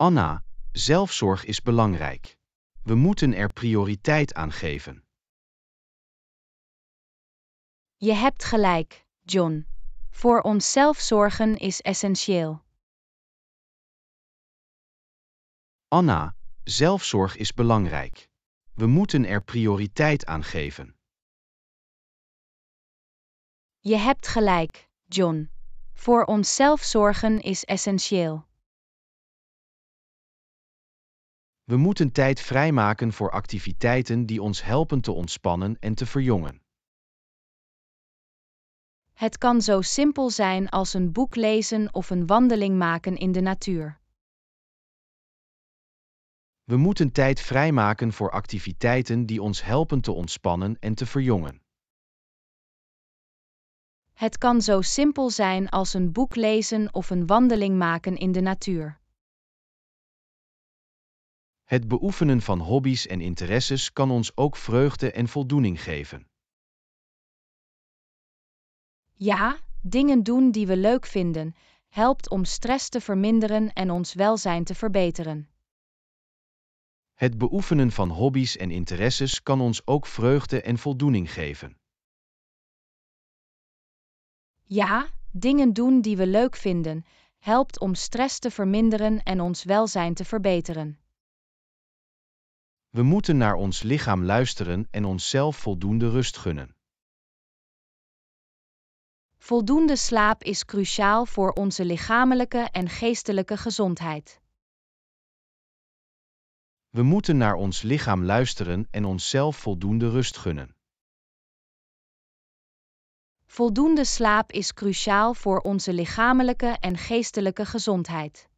Anna, zelfzorg is belangrijk. We moeten er prioriteit aan geven. Je hebt gelijk, John. Voor onszelf zorgen is essentieel. Anna, zelfzorg is belangrijk. We moeten er prioriteit aan geven. Je hebt gelijk, John. Voor onszelf zorgen is essentieel. We moeten tijd vrijmaken voor activiteiten die ons helpen te ontspannen en te verjongen. Het kan zo simpel zijn als een boek lezen of een wandeling maken in de natuur. We moeten tijd vrijmaken voor activiteiten die ons helpen te ontspannen en te verjongen. Het kan zo simpel zijn als een boek lezen of een wandeling maken in de natuur. Het beoefenen van hobby's en interesses kan ons ook vreugde en voldoening geven. Ja, dingen doen die we leuk vinden, helpt om stress te verminderen en ons welzijn te verbeteren. Het beoefenen van hobby's en interesses kan ons ook vreugde en voldoening geven. Ja, dingen doen die we leuk vinden, helpt om stress te verminderen en ons welzijn te verbeteren. We moeten naar ons lichaam luisteren en onszelf voldoende rust gunnen. Voldoende slaap is cruciaal voor onze lichamelijke en geestelijke gezondheid. We moeten naar ons lichaam luisteren en onszelf voldoende rust gunnen. Voldoende slaap is cruciaal voor onze lichamelijke en geestelijke gezondheid.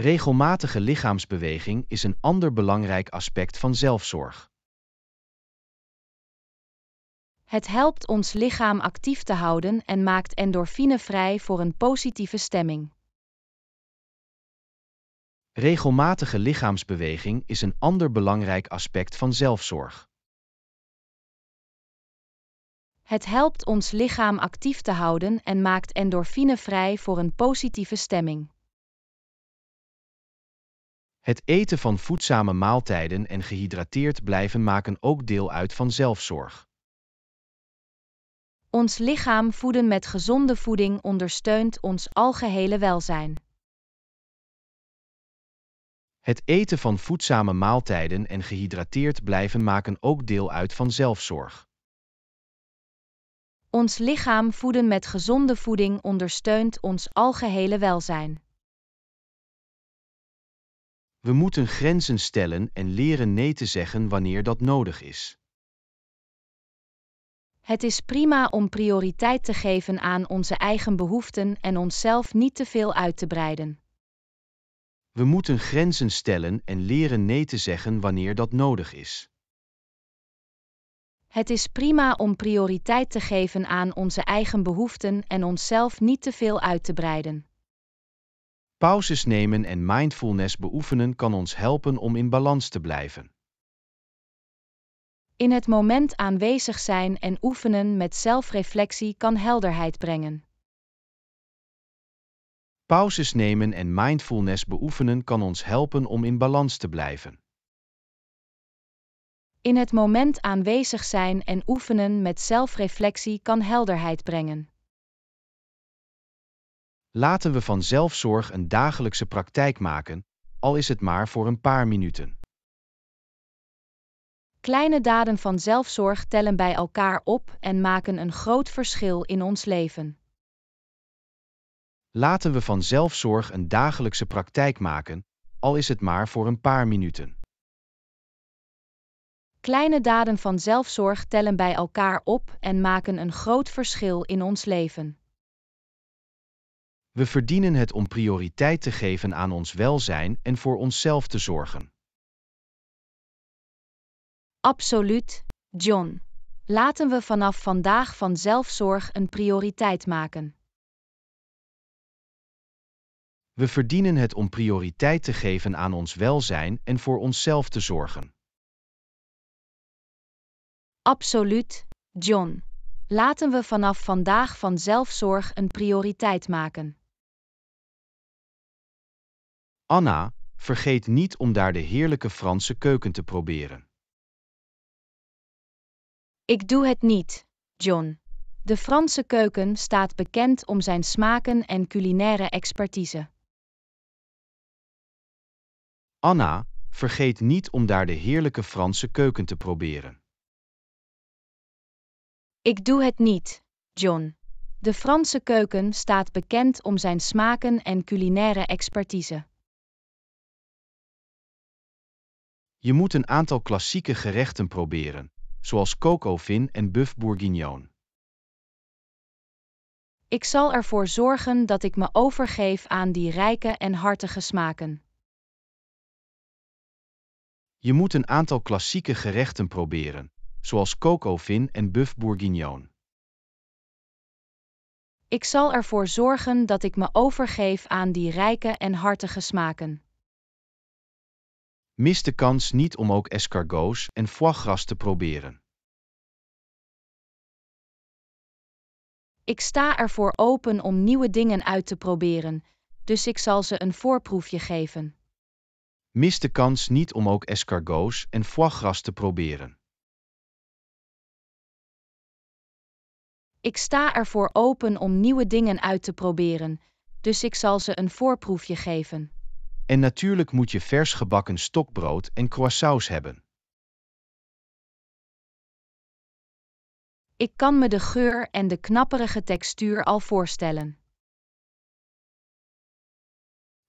Regelmatige lichaamsbeweging is een ander belangrijk aspect van zelfzorg. Het helpt ons lichaam actief te houden en maakt endorfine vrij voor een positieve stemming. Regelmatige lichaamsbeweging is een ander belangrijk aspect van zelfzorg. Het helpt ons lichaam actief te houden en maakt endorfine vrij voor een positieve stemming. Het eten van voedzame maaltijden en gehydrateerd blijven maken ook deel uit van zelfzorg. Ons lichaam voeden met gezonde voeding ondersteunt ons algehele welzijn. Het eten van voedzame maaltijden en gehydrateerd blijven maken ook deel uit van zelfzorg. Ons lichaam voeden met gezonde voeding ondersteunt ons algehele welzijn. We moeten grenzen stellen en leren nee te zeggen wanneer dat nodig is. Het is prima om prioriteit te geven aan onze eigen behoeften en onszelf niet te veel uit te breiden. We moeten grenzen stellen en leren nee te zeggen wanneer dat nodig is. Het is prima om prioriteit te geven aan onze eigen behoeften en onszelf niet te veel uit te breiden. Pauzes nemen en mindfulness beoefenen kan ons helpen om in balans te blijven. In het moment aanwezig zijn en oefenen met zelfreflectie kan helderheid brengen. Pauzes nemen en mindfulness beoefenen kan ons helpen om in balans te blijven. In het moment aanwezig zijn en oefenen met zelfreflectie kan helderheid brengen. Laten we van zelfzorg een dagelijkse praktijk maken, al is het maar voor een paar minuten. Kleine daden van zelfzorg tellen bij elkaar op en maken een groot verschil in ons leven. Laten we van zelfzorg een dagelijkse praktijk maken, al is het maar voor een paar minuten. Kleine daden van zelfzorg tellen bij elkaar op en maken een groot verschil in ons leven. We verdienen het om prioriteit te geven aan ons welzijn en voor onszelf te zorgen. Absoluut, John. Laten we vanaf vandaag van zelfzorg een prioriteit maken. We verdienen het om prioriteit te geven aan ons welzijn en voor onszelf te zorgen. Absoluut, John. Laten we vanaf vandaag van zelfzorg een prioriteit maken. Anna, vergeet niet om daar de heerlijke Franse keuken te proberen. Ik doe het niet, John. De Franse keuken staat bekend om zijn smaken en culinaire expertise. Anna, vergeet niet om daar de heerlijke Franse keuken te proberen. Ik doe het niet, John. De Franse keuken staat bekend om zijn smaken en culinaire expertise. Je moet een aantal klassieke gerechten proberen, zoals cocovin en buff bourguignon. Ik zal ervoor zorgen dat ik me overgeef aan die rijke en hartige smaken. Je moet een aantal klassieke gerechten proberen, zoals cocovin en buff bourguignon. Ik zal ervoor zorgen dat ik me overgeef aan die rijke en hartige smaken. Mis de kans niet om ook escargots en foie gras te proberen. Ik sta ervoor open om nieuwe dingen uit te proberen, dus ik zal ze een voorproefje geven. Mis de kans niet om ook escargots en foie gras te proberen. Ik sta ervoor open om nieuwe dingen uit te proberen, dus ik zal ze een voorproefje geven. En natuurlijk moet je vers gebakken stokbrood en croissants hebben. Ik kan me de geur en de knapperige textuur al voorstellen.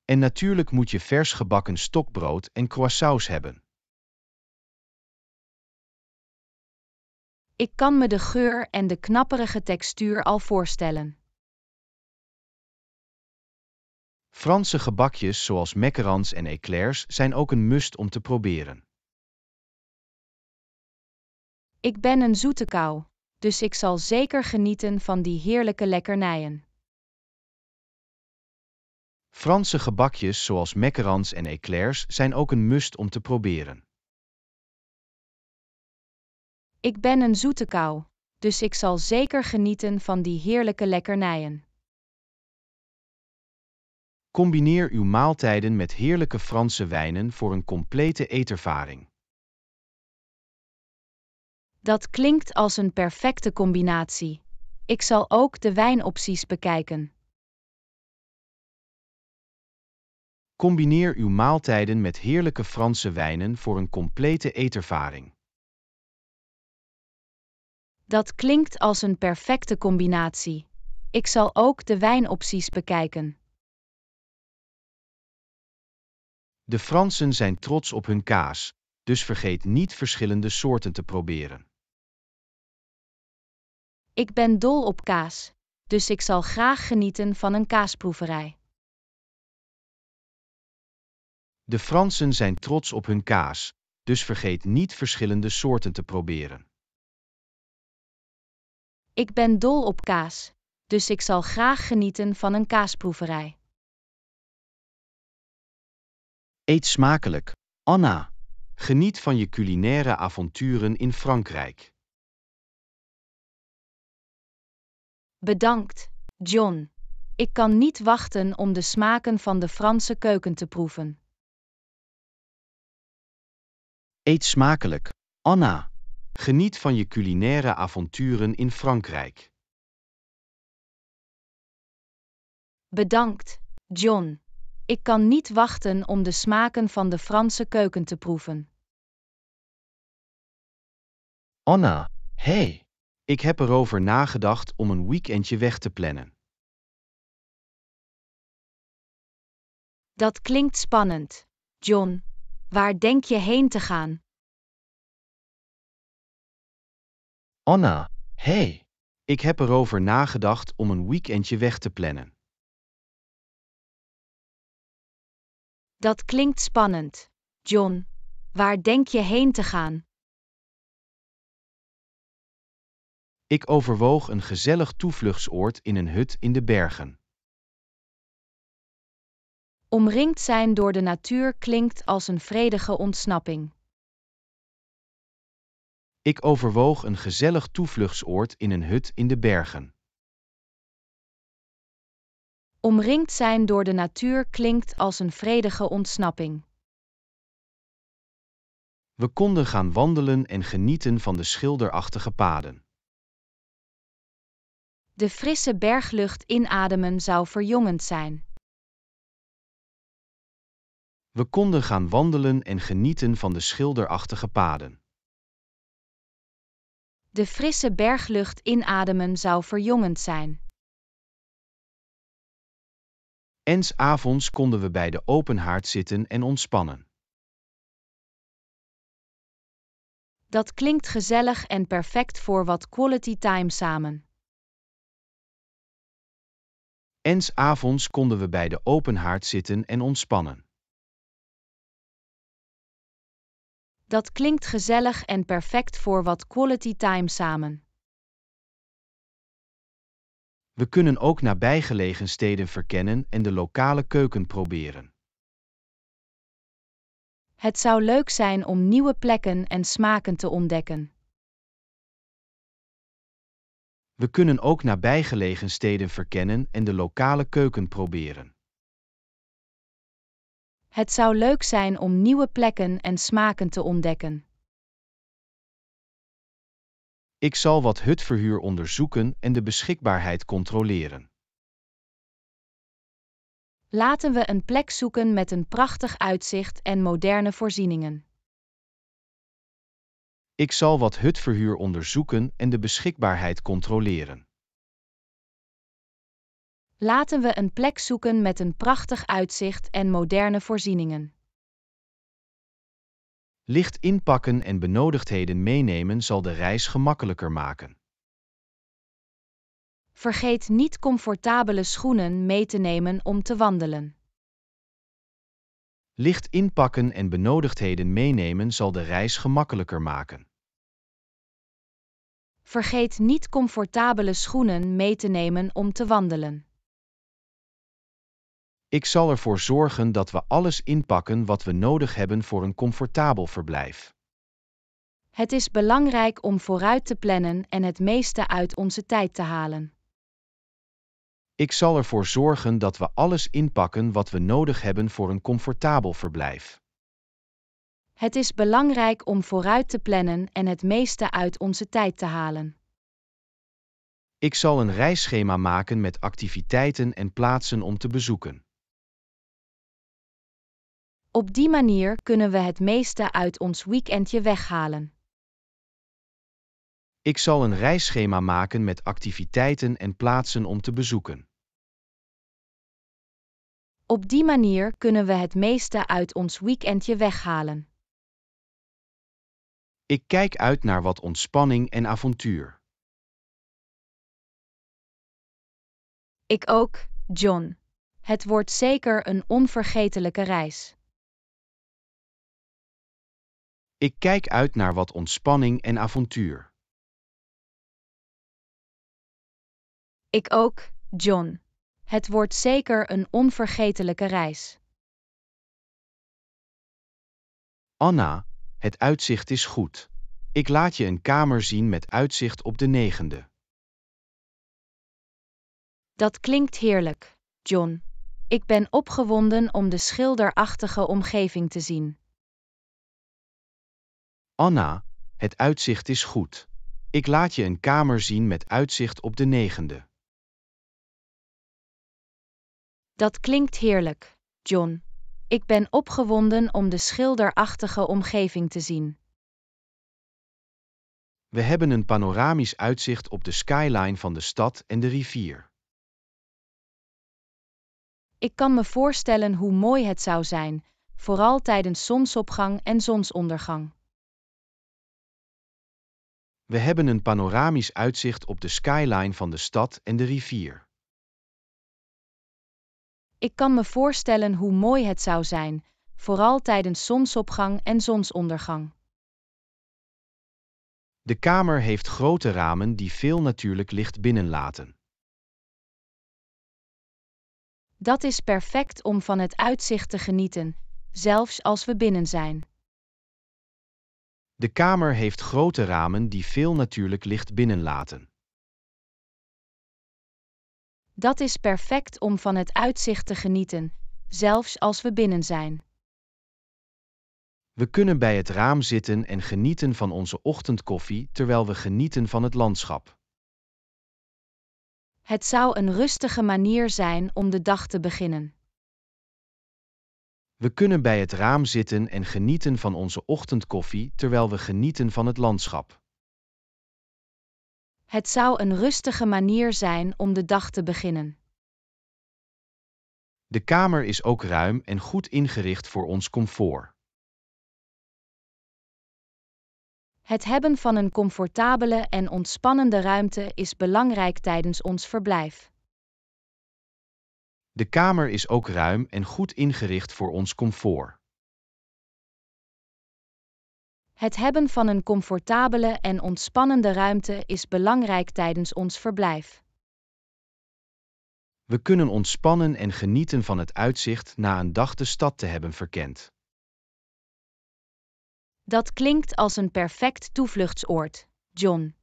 En natuurlijk moet je vers gebakken stokbrood en croissants hebben. Ik kan me de geur en de knapperige textuur al voorstellen. Franse gebakjes zoals macarons en eclairs zijn ook een must om te proberen. Ik ben een zoete kou, dus ik zal zeker genieten van die heerlijke lekkernijen. Franse gebakjes zoals macarons en eclairs zijn ook een must om te proberen. Ik ben een zoete kou, dus ik zal zeker genieten van die heerlijke lekkernijen. Combineer uw maaltijden met heerlijke Franse wijnen voor een complete eetervaring. Dat klinkt als een perfecte combinatie. Ik zal ook de wijnopties bekijken. Combineer uw maaltijden met heerlijke Franse wijnen voor een complete eetervaring. Dat klinkt als een perfecte combinatie. Ik zal ook de wijnopties bekijken. De Fransen zijn trots op hun kaas, dus vergeet niet verschillende soorten te proberen. Ik ben dol op kaas, dus ik zal graag genieten van een kaasproeverij. De Fransen zijn trots op hun kaas, dus vergeet niet verschillende soorten te proberen. Ik ben dol op kaas, dus ik zal graag genieten van een kaasproeverij. Eet smakelijk. Anna, geniet van je culinaire avonturen in Frankrijk. Bedankt, John. Ik kan niet wachten om de smaken van de Franse keuken te proeven. Eet smakelijk. Anna, geniet van je culinaire avonturen in Frankrijk. Bedankt, John. Ik kan niet wachten om de smaken van de Franse keuken te proeven. Anna, hey, ik heb erover nagedacht om een weekendje weg te plannen. Dat klinkt spannend. John, waar denk je heen te gaan? Anna, hey, ik heb erover nagedacht om een weekendje weg te plannen. Dat klinkt spannend. John, waar denk je heen te gaan? Ik overwoog een gezellig toevluchtsoord in een hut in de bergen. Omringd zijn door de natuur klinkt als een vredige ontsnapping. Ik overwoog een gezellig toevluchtsoord in een hut in de bergen omringd zijn door de natuur klinkt als een vredige ontsnapping. We konden gaan wandelen en genieten van de schilderachtige paden. De frisse berglucht inademen zou verjongend zijn. We konden gaan wandelen en genieten van de schilderachtige paden. De frisse berglucht inademen zou verjongend zijn. En avonds konden we bij de open haard zitten en ontspannen. Dat klinkt gezellig en perfect voor wat quality time samen. En avonds konden we bij de open haard zitten en ontspannen. Dat klinkt gezellig en perfect voor wat quality time samen. We kunnen ook nabijgelegen steden verkennen en de lokale keuken proberen. Het zou leuk zijn om nieuwe plekken en smaken te ontdekken. We kunnen ook nabijgelegen steden verkennen en de lokale keuken proberen. Het zou leuk zijn om nieuwe plekken en smaken te ontdekken. Ik zal wat hutverhuur onderzoeken en de beschikbaarheid controleren. Laten we een plek zoeken met een prachtig uitzicht en moderne voorzieningen. Ik zal wat hutverhuur onderzoeken en de beschikbaarheid controleren. Laten we een plek zoeken met een prachtig uitzicht en moderne voorzieningen. Licht inpakken en benodigdheden meenemen zal de reis gemakkelijker maken. Vergeet niet comfortabele schoenen mee te nemen om te wandelen. Licht inpakken en benodigdheden meenemen zal de reis gemakkelijker maken. Vergeet niet comfortabele schoenen mee te nemen om te wandelen. Ik zal ervoor zorgen dat we alles inpakken wat we nodig hebben voor een comfortabel verblijf. Het is belangrijk om vooruit te plannen en het meeste uit onze tijd te halen. Ik zal ervoor zorgen dat we alles inpakken wat we nodig hebben voor een comfortabel verblijf. Het is belangrijk om vooruit te plannen en het meeste uit onze tijd te halen. Ik zal een reisschema maken met activiteiten en plaatsen om te bezoeken. Op die manier kunnen we het meeste uit ons weekendje weghalen. Ik zal een reisschema maken met activiteiten en plaatsen om te bezoeken. Op die manier kunnen we het meeste uit ons weekendje weghalen. Ik kijk uit naar wat ontspanning en avontuur. Ik ook, John. Het wordt zeker een onvergetelijke reis. Ik kijk uit naar wat ontspanning en avontuur. Ik ook, John. Het wordt zeker een onvergetelijke reis. Anna, het uitzicht is goed. Ik laat je een kamer zien met uitzicht op de negende. Dat klinkt heerlijk, John. Ik ben opgewonden om de schilderachtige omgeving te zien. Anna, het uitzicht is goed. Ik laat je een kamer zien met uitzicht op de negende. Dat klinkt heerlijk, John. Ik ben opgewonden om de schilderachtige omgeving te zien. We hebben een panoramisch uitzicht op de skyline van de stad en de rivier. Ik kan me voorstellen hoe mooi het zou zijn, vooral tijdens zonsopgang en zonsondergang. We hebben een panoramisch uitzicht op de skyline van de stad en de rivier. Ik kan me voorstellen hoe mooi het zou zijn, vooral tijdens zonsopgang en zonsondergang. De kamer heeft grote ramen die veel natuurlijk licht binnenlaten. Dat is perfect om van het uitzicht te genieten, zelfs als we binnen zijn. De kamer heeft grote ramen die veel natuurlijk licht binnenlaten. Dat is perfect om van het uitzicht te genieten, zelfs als we binnen zijn. We kunnen bij het raam zitten en genieten van onze ochtendkoffie terwijl we genieten van het landschap. Het zou een rustige manier zijn om de dag te beginnen. We kunnen bij het raam zitten en genieten van onze ochtendkoffie terwijl we genieten van het landschap. Het zou een rustige manier zijn om de dag te beginnen. De kamer is ook ruim en goed ingericht voor ons comfort. Het hebben van een comfortabele en ontspannende ruimte is belangrijk tijdens ons verblijf. De kamer is ook ruim en goed ingericht voor ons comfort. Het hebben van een comfortabele en ontspannende ruimte is belangrijk tijdens ons verblijf. We kunnen ontspannen en genieten van het uitzicht na een dag de stad te hebben verkend. Dat klinkt als een perfect toevluchtsoord, John.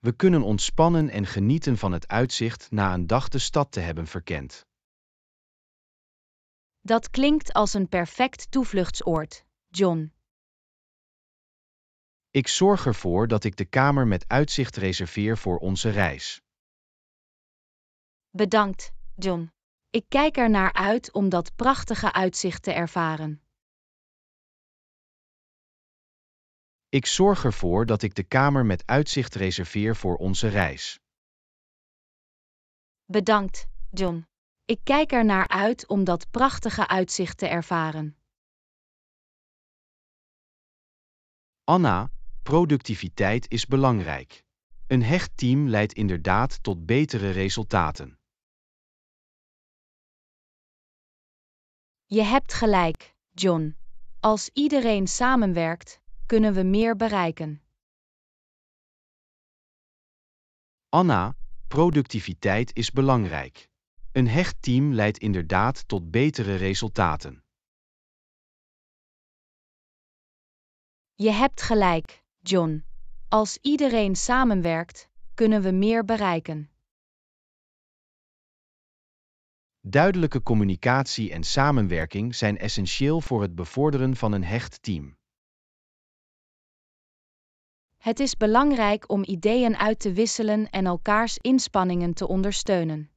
We kunnen ontspannen en genieten van het uitzicht na een dag de stad te hebben verkend. Dat klinkt als een perfect toevluchtsoord, John. Ik zorg ervoor dat ik de kamer met uitzicht reserveer voor onze reis. Bedankt, John. Ik kijk er naar uit om dat prachtige uitzicht te ervaren. Ik zorg ervoor dat ik de kamer met uitzicht reserveer voor onze reis. Bedankt, John. Ik kijk ernaar uit om dat prachtige uitzicht te ervaren. Anna, productiviteit is belangrijk. Een hecht team leidt inderdaad tot betere resultaten. Je hebt gelijk, John. Als iedereen samenwerkt, kunnen we meer bereiken. Anna, productiviteit is belangrijk. Een hecht team leidt inderdaad tot betere resultaten. Je hebt gelijk, John. Als iedereen samenwerkt, kunnen we meer bereiken. Duidelijke communicatie en samenwerking zijn essentieel voor het bevorderen van een hecht team. Het is belangrijk om ideeën uit te wisselen en elkaars inspanningen te ondersteunen.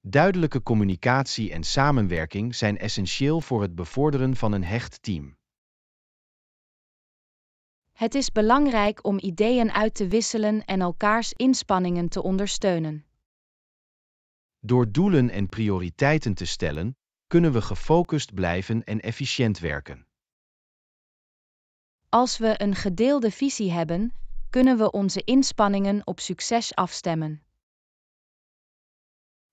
Duidelijke communicatie en samenwerking zijn essentieel voor het bevorderen van een hecht team. Het is belangrijk om ideeën uit te wisselen en elkaars inspanningen te ondersteunen. Door doelen en prioriteiten te stellen, kunnen we gefocust blijven en efficiënt werken. Als we een gedeelde visie hebben, kunnen we onze inspanningen op succes afstemmen.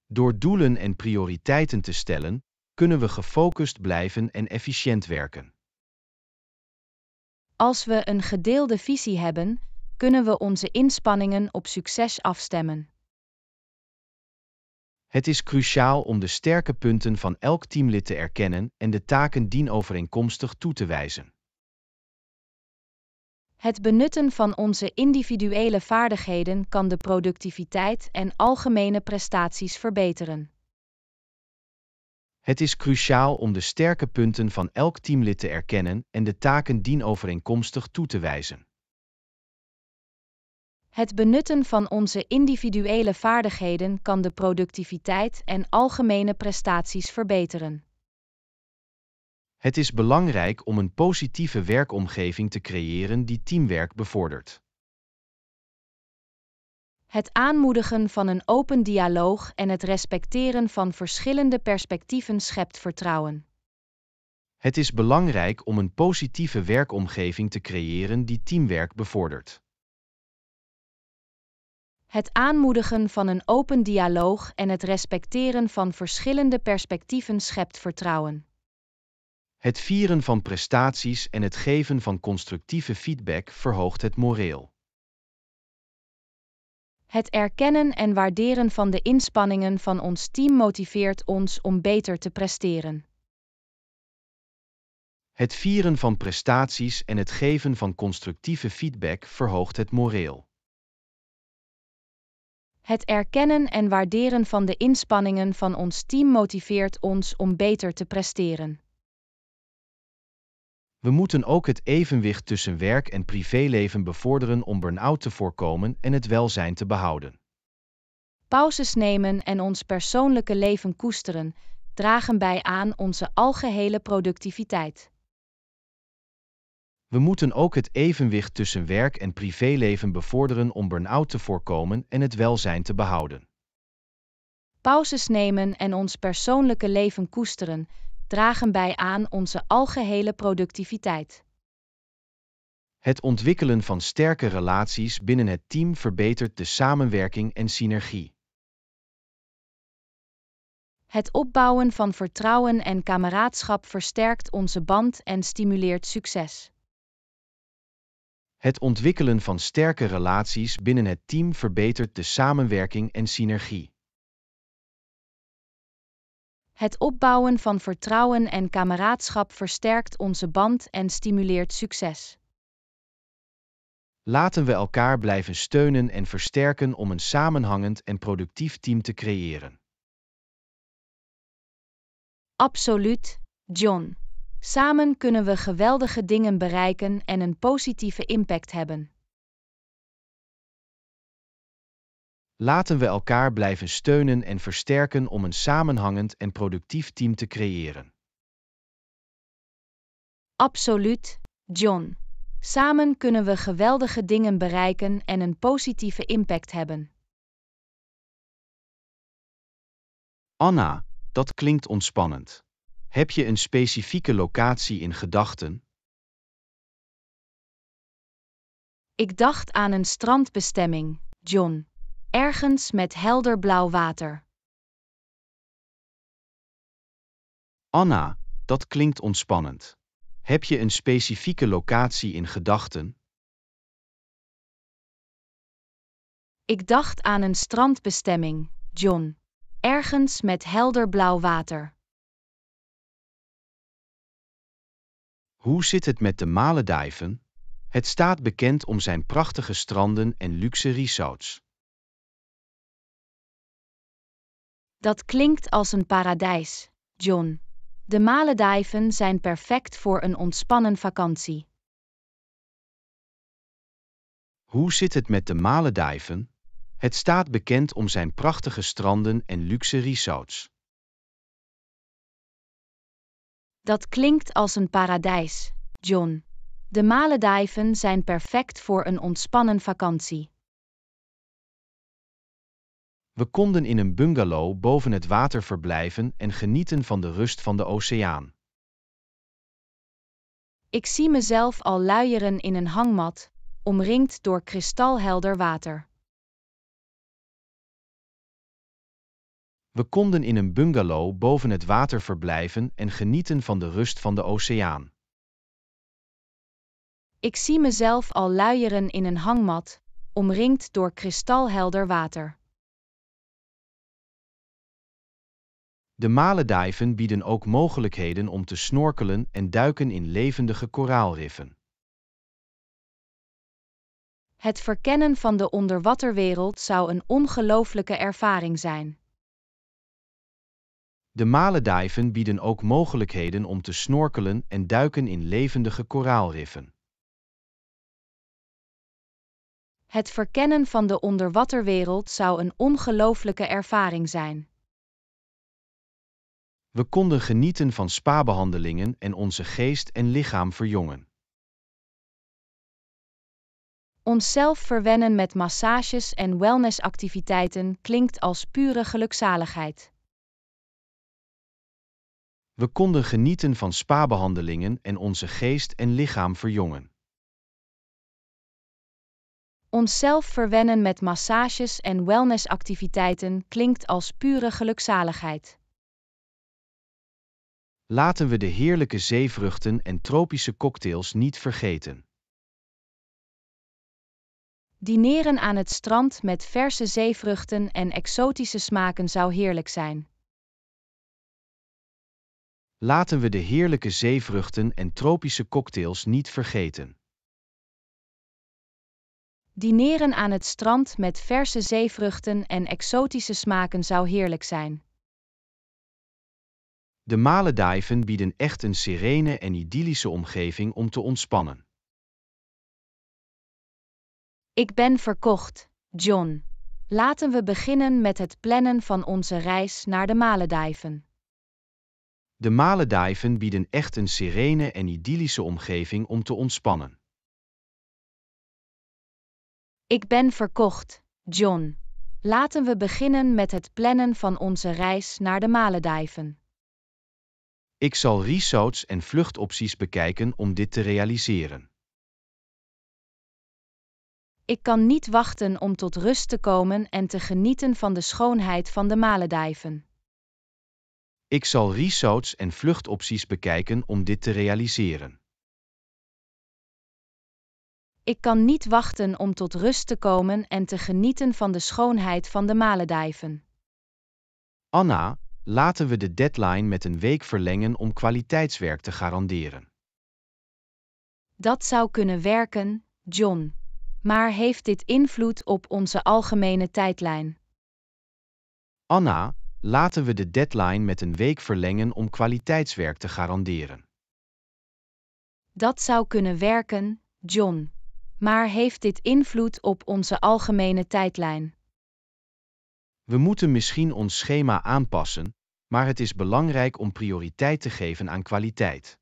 Door doelen en prioriteiten te stellen, kunnen we gefocust blijven en efficiënt werken. Als we een gedeelde visie hebben, kunnen we onze inspanningen op succes afstemmen. Het is cruciaal om de sterke punten van elk teamlid te erkennen en de taken dienovereenkomstig toe te wijzen. Het benutten van onze individuele vaardigheden kan de productiviteit en algemene prestaties verbeteren. Het is cruciaal om de sterke punten van elk teamlid te erkennen en de taken dienovereenkomstig toe te wijzen. Het benutten van onze individuele vaardigheden kan de productiviteit en algemene prestaties verbeteren. Het is belangrijk om een positieve werkomgeving te creëren die teamwerk bevordert. Het aanmoedigen van een open dialoog en het respecteren van verschillende perspectieven schept vertrouwen. Het is belangrijk om een positieve werkomgeving te creëren die teamwerk bevordert. Het aanmoedigen van een open dialoog en het respecteren van verschillende perspectieven schept vertrouwen. Het vieren van prestaties en het geven van constructieve feedback verhoogt het moreel. Het erkennen en waarderen van de inspanningen van ons team motiveert ons om beter te presteren. Het vieren van prestaties en het geven van constructieve feedback verhoogt het moreel. Het erkennen en waarderen van de inspanningen van ons team motiveert ons om beter te presteren. We moeten ook het evenwicht tussen werk en privéleven bevorderen om burn-out te voorkomen en het welzijn te behouden. Pauzes nemen en ons persoonlijke leven koesteren dragen bij aan onze algehele productiviteit. We moeten ook het evenwicht tussen werk en privéleven bevorderen om burn-out te voorkomen en het welzijn te behouden. Pauzes nemen en ons persoonlijke leven koesteren dragen bij aan onze algehele productiviteit. Het ontwikkelen van sterke relaties binnen het team verbetert de samenwerking en synergie. Het opbouwen van vertrouwen en kameraadschap versterkt onze band en stimuleert succes. Het ontwikkelen van sterke relaties binnen het team verbetert de samenwerking en synergie. Het opbouwen van vertrouwen en kameraadschap versterkt onze band en stimuleert succes. Laten we elkaar blijven steunen en versterken om een samenhangend en productief team te creëren. Absoluut, John. Samen kunnen we geweldige dingen bereiken en een positieve impact hebben. Laten we elkaar blijven steunen en versterken om een samenhangend en productief team te creëren. Absoluut, John. Samen kunnen we geweldige dingen bereiken en een positieve impact hebben. Anna, dat klinkt ontspannend. Heb je een specifieke locatie in gedachten? Ik dacht aan een strandbestemming, John ergens met helder blauw water. Anna, dat klinkt ontspannend. Heb je een specifieke locatie in gedachten? Ik dacht aan een strandbestemming, John. Ergens met helder blauw water. Hoe zit het met de malendijven? Het staat bekend om zijn prachtige stranden en luxe resorts. Dat klinkt als een paradijs, John. De Maledijven zijn perfect voor een ontspannen vakantie. Hoe zit het met de Maledijven? Het staat bekend om zijn prachtige stranden en luxe resorts. Dat klinkt als een paradijs, John. De Maledijven zijn perfect voor een ontspannen vakantie. We konden in een bungalow boven het water verblijven en genieten van de rust van de oceaan. Ik zie mezelf al luieren in een hangmat, omringd door kristalhelder water. We konden in een bungalow boven het water verblijven en genieten van de rust van de oceaan. Ik zie mezelf al luieren in een hangmat, omringd door kristalhelder water. De malendijven bieden ook mogelijkheden om te snorkelen en duiken in levendige koraalriffen. Het verkennen van de onderwaterwereld zou een ongelooflijke ervaring zijn. De malendijven bieden ook mogelijkheden om te snorkelen en duiken in levendige koraalriffen. Het verkennen van de onderwaterwereld zou een ongelooflijke ervaring zijn. We konden genieten van spa-behandelingen en onze geest en lichaam verjongen. Onszelf verwennen met massages en wellnessactiviteiten klinkt als pure gelukzaligheid. We konden genieten van spa-behandelingen en onze geest en lichaam verjongen. Onszelf verwennen met massages en wellnessactiviteiten klinkt als pure gelukzaligheid. Laten we de heerlijke zeevruchten en tropische cocktails niet vergeten. Dineren aan het strand met verse zeevruchten en exotische smaken zou heerlijk zijn. Laten we de heerlijke zeevruchten en tropische cocktails niet vergeten. Dineren aan het strand met verse zeevruchten en exotische smaken zou heerlijk zijn. De Maledijven bieden echt een serene en idyllische omgeving om te ontspannen. Ik ben verkocht, John. Laten we beginnen met het plannen van onze reis naar de Maledijven. De Maledijven bieden echt een serene en idyllische omgeving om te ontspannen. Ik ben verkocht, John. Laten we beginnen met het plannen van onze reis naar de Maledijven. Ik zal research en vluchtopties bekijken om dit te realiseren. Ik kan niet wachten om tot rust te komen en te genieten van de schoonheid van de Maledijven. Ik zal research en vluchtopties bekijken om dit te realiseren. Ik kan niet wachten om tot rust te komen en te genieten van de schoonheid van de Maledijven. Anna, laten we de deadline met een week verlengen om kwaliteitswerk te garanderen. Dat zou kunnen werken, John. Maar heeft dit invloed op onze algemene tijdlijn? Anna, laten we de deadline met een week verlengen om kwaliteitswerk te garanderen. Dat zou kunnen werken, John. Maar heeft dit invloed op onze algemene tijdlijn? We moeten misschien ons schema aanpassen, maar het is belangrijk om prioriteit te geven aan kwaliteit.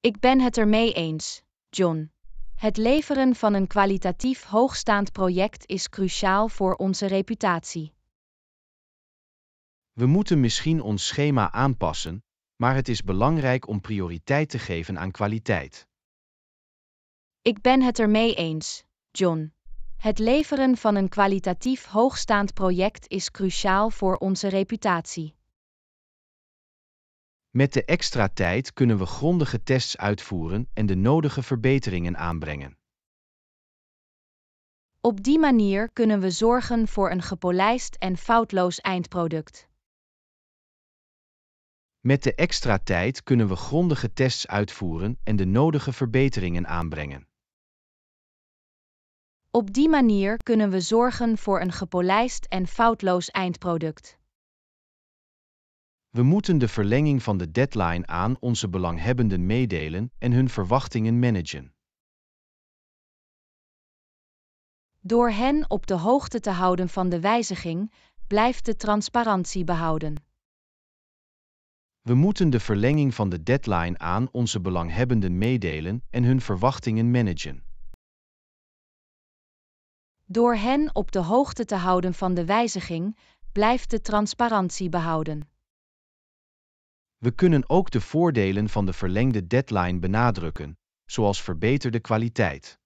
Ik ben het ermee eens, John. Het leveren van een kwalitatief hoogstaand project is cruciaal voor onze reputatie. We moeten misschien ons schema aanpassen, maar het is belangrijk om prioriteit te geven aan kwaliteit. Ik ben het ermee eens, John. Het leveren van een kwalitatief hoogstaand project is cruciaal voor onze reputatie. Met de extra tijd kunnen we grondige tests uitvoeren en de nodige verbeteringen aanbrengen. Op die manier kunnen we zorgen voor een gepolijst en foutloos eindproduct. Met de extra tijd kunnen we grondige tests uitvoeren en de nodige verbeteringen aanbrengen. Op die manier kunnen we zorgen voor een gepolijst en foutloos eindproduct. We moeten de verlenging van de deadline aan onze belanghebbenden meedelen en hun verwachtingen managen. Door hen op de hoogte te houden van de wijziging, blijft de transparantie behouden. We moeten de verlenging van de deadline aan onze belanghebbenden meedelen en hun verwachtingen managen. Door hen op de hoogte te houden van de wijziging, blijft de transparantie behouden. We kunnen ook de voordelen van de verlengde deadline benadrukken, zoals verbeterde kwaliteit.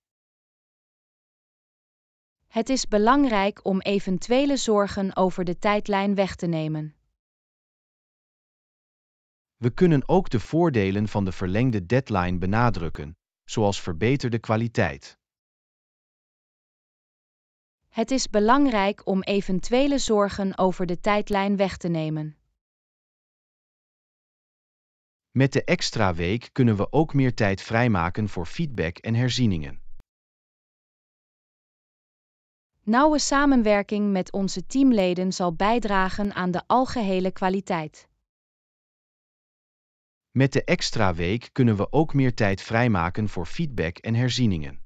Het is belangrijk om eventuele zorgen over de tijdlijn weg te nemen. We kunnen ook de voordelen van de verlengde deadline benadrukken, zoals verbeterde kwaliteit. Het is belangrijk om eventuele zorgen over de tijdlijn weg te nemen. Met de extra week kunnen we ook meer tijd vrijmaken voor feedback en herzieningen. Nauwe samenwerking met onze teamleden zal bijdragen aan de algehele kwaliteit. Met de extra week kunnen we ook meer tijd vrijmaken voor feedback en herzieningen.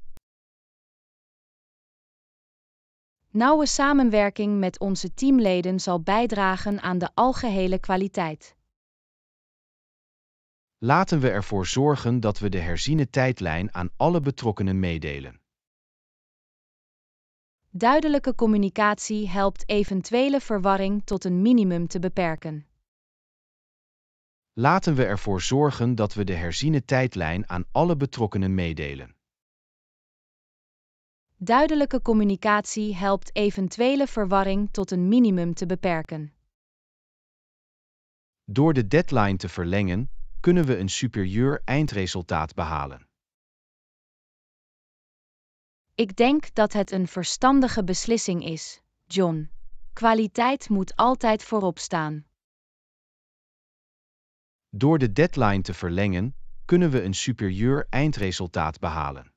Nauwe samenwerking met onze teamleden zal bijdragen aan de algehele kwaliteit. Laten we ervoor zorgen dat we de herziene tijdlijn aan alle betrokkenen meedelen. Duidelijke communicatie helpt eventuele verwarring tot een minimum te beperken. Laten we ervoor zorgen dat we de herziene tijdlijn aan alle betrokkenen meedelen. Duidelijke communicatie helpt eventuele verwarring tot een minimum te beperken. Door de deadline te verlengen, kunnen we een superieur eindresultaat behalen. Ik denk dat het een verstandige beslissing is, John. Kwaliteit moet altijd voorop staan. Door de deadline te verlengen, kunnen we een superieur eindresultaat behalen.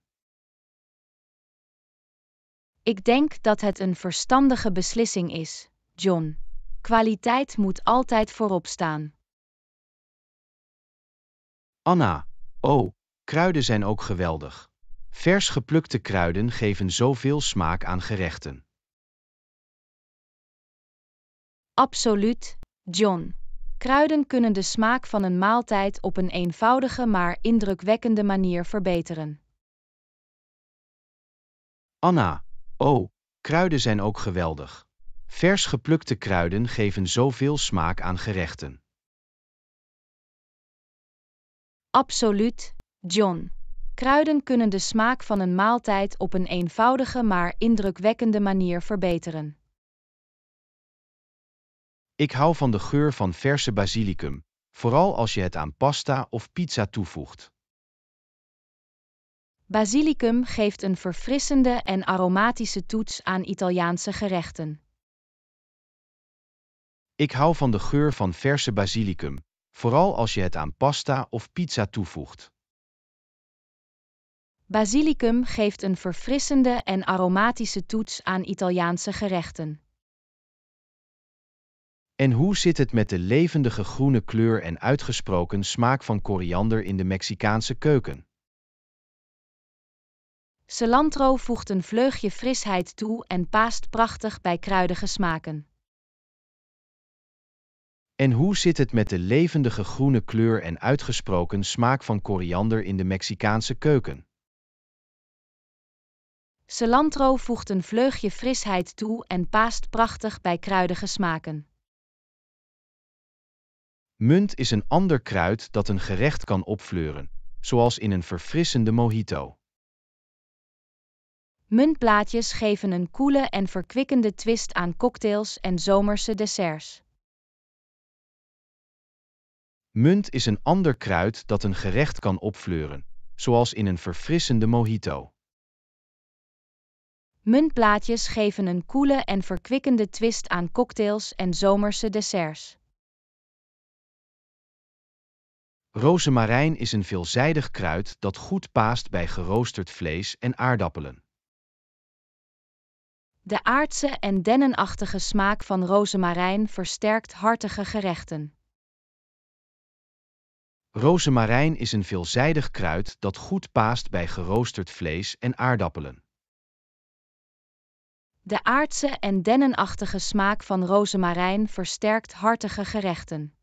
Ik denk dat het een verstandige beslissing is, John. Kwaliteit moet altijd voorop staan. Anna, oh, kruiden zijn ook geweldig. Vers geplukte kruiden geven zoveel smaak aan gerechten. Absoluut, John. Kruiden kunnen de smaak van een maaltijd op een eenvoudige maar indrukwekkende manier verbeteren. Anna, Oh, kruiden zijn ook geweldig. Vers geplukte kruiden geven zoveel smaak aan gerechten. Absoluut, John. Kruiden kunnen de smaak van een maaltijd op een eenvoudige maar indrukwekkende manier verbeteren. Ik hou van de geur van verse basilicum, vooral als je het aan pasta of pizza toevoegt. Basilicum geeft een verfrissende en aromatische toets aan Italiaanse gerechten. Ik hou van de geur van verse basilicum, vooral als je het aan pasta of pizza toevoegt. Basilicum geeft een verfrissende en aromatische toets aan Italiaanse gerechten. En hoe zit het met de levendige groene kleur en uitgesproken smaak van koriander in de Mexicaanse keuken? Cilantro voegt een vleugje frisheid toe en paast prachtig bij kruidige smaken. En hoe zit het met de levendige groene kleur en uitgesproken smaak van koriander in de Mexicaanse keuken? Cilantro voegt een vleugje frisheid toe en paast prachtig bij kruidige smaken. Munt is een ander kruid dat een gerecht kan opvleuren, zoals in een verfrissende mojito. Muntblaadjes geven een koele en verkwikkende twist aan cocktails en zomerse desserts. Munt is een ander kruid dat een gerecht kan opfleuren, zoals in een verfrissende mojito. Muntblaadjes geven een koele en verkwikkende twist aan cocktails en zomerse desserts. Rozemarijn is een veelzijdig kruid dat goed paast bij geroosterd vlees en aardappelen. De aardse en dennenachtige smaak van rozemarijn versterkt hartige gerechten. Rozemarijn is een veelzijdig kruid dat goed paast bij geroosterd vlees en aardappelen. De aardse en dennenachtige smaak van rozemarijn versterkt hartige gerechten.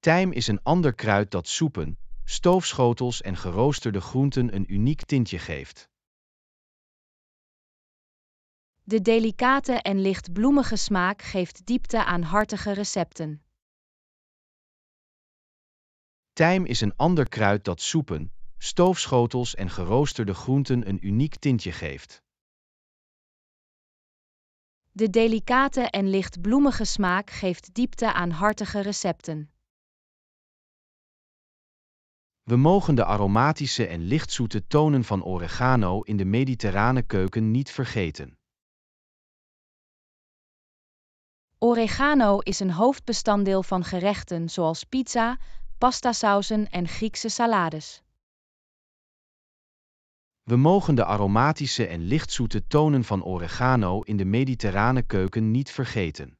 Tijm is een ander kruid dat soepen, stoofschotels en geroosterde groenten een uniek tintje geeft. De delicate en licht bloemige smaak geeft diepte aan hartige recepten. Tijm is een ander kruid dat soepen, stoofschotels en geroosterde groenten een uniek tintje geeft. De delicate en licht bloemige smaak geeft diepte aan hartige recepten. We mogen de aromatische en lichtzoete tonen van oregano in de mediterrane keuken niet vergeten. Oregano is een hoofdbestanddeel van gerechten zoals pizza, pastasausen en Griekse salades. We mogen de aromatische en lichtzoete tonen van oregano in de mediterrane keuken niet vergeten.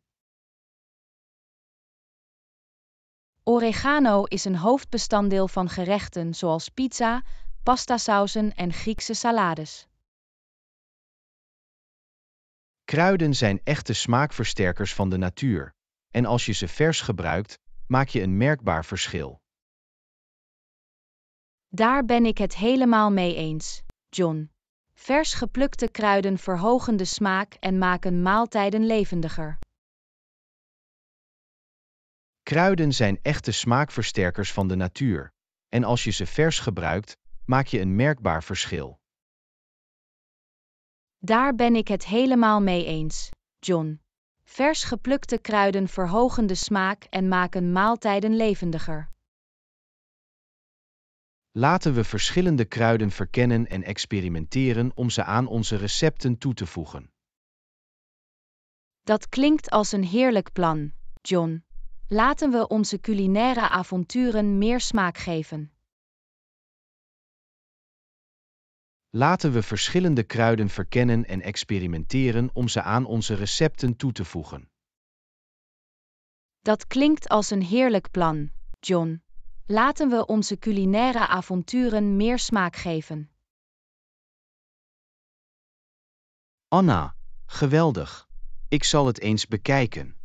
Oregano is een hoofdbestanddeel van gerechten zoals pizza, pastasausen en Griekse salades. Kruiden zijn echte smaakversterkers van de natuur, en als je ze vers gebruikt, maak je een merkbaar verschil. Daar ben ik het helemaal mee eens, John. Vers geplukte kruiden verhogen de smaak en maken maaltijden levendiger. Kruiden zijn echte smaakversterkers van de natuur, en als je ze vers gebruikt, maak je een merkbaar verschil. Daar ben ik het helemaal mee eens, John. Vers geplukte kruiden verhogen de smaak en maken maaltijden levendiger. Laten we verschillende kruiden verkennen en experimenteren om ze aan onze recepten toe te voegen. Dat klinkt als een heerlijk plan, John. Laten we onze culinaire avonturen meer smaak geven. Laten we verschillende kruiden verkennen en experimenteren om ze aan onze recepten toe te voegen. Dat klinkt als een heerlijk plan, John. Laten we onze culinaire avonturen meer smaak geven. Anna, geweldig. Ik zal het eens bekijken.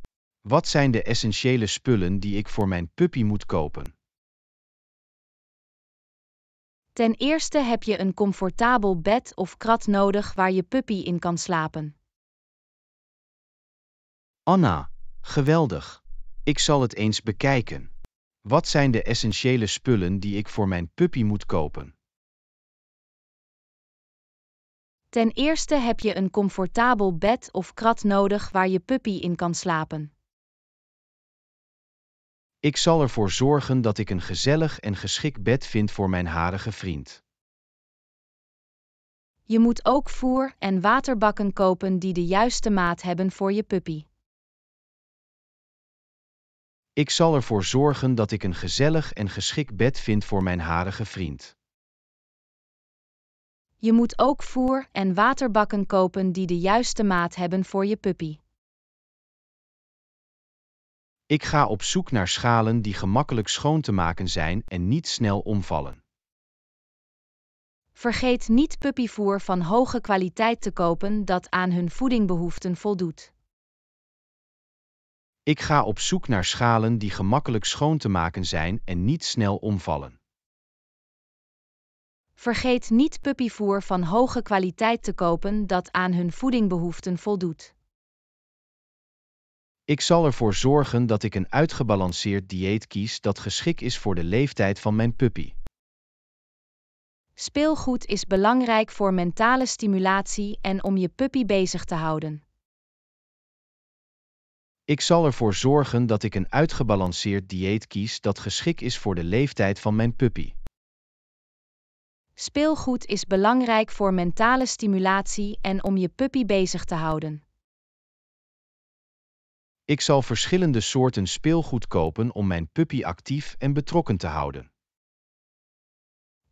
Wat zijn de essentiële spullen die ik voor mijn puppy moet kopen? Ten eerste heb je een comfortabel bed of krat nodig waar je puppy in kan slapen. Anna, geweldig. Ik zal het eens bekijken. Wat zijn de essentiële spullen die ik voor mijn puppy moet kopen? Ten eerste heb je een comfortabel bed of krat nodig waar je puppy in kan slapen. Ik zal ervoor zorgen dat ik een gezellig en geschikt bed vind voor mijn harige vriend. Je moet ook voer- en waterbakken kopen die de juiste maat hebben voor je puppy. Ik zal ervoor zorgen dat ik een gezellig en geschikt bed vind voor mijn harige vriend. Je moet ook voer- en waterbakken kopen die de juiste maat hebben voor je puppy. Ik ga op zoek naar schalen die gemakkelijk schoon te maken zijn en niet snel omvallen. Vergeet niet puppyvoer van hoge kwaliteit te kopen dat aan hun voedingbehoeften voldoet. Ik ga op zoek naar schalen die gemakkelijk schoon te maken zijn en niet snel omvallen. Vergeet niet puppyvoer van hoge kwaliteit te kopen dat aan hun voedingbehoeften voldoet. Ik zal ervoor zorgen dat ik een uitgebalanceerd dieet kies dat geschikt is voor de leeftijd van mijn puppy. Speelgoed is belangrijk voor mentale stimulatie en om je puppy bezig te houden. Ik zal ervoor zorgen dat ik een uitgebalanceerd dieet kies dat geschikt is voor de leeftijd van mijn puppy. Speelgoed is belangrijk voor mentale stimulatie en om je puppy bezig te houden. Ik zal verschillende soorten speelgoed kopen om mijn puppy actief en betrokken te houden.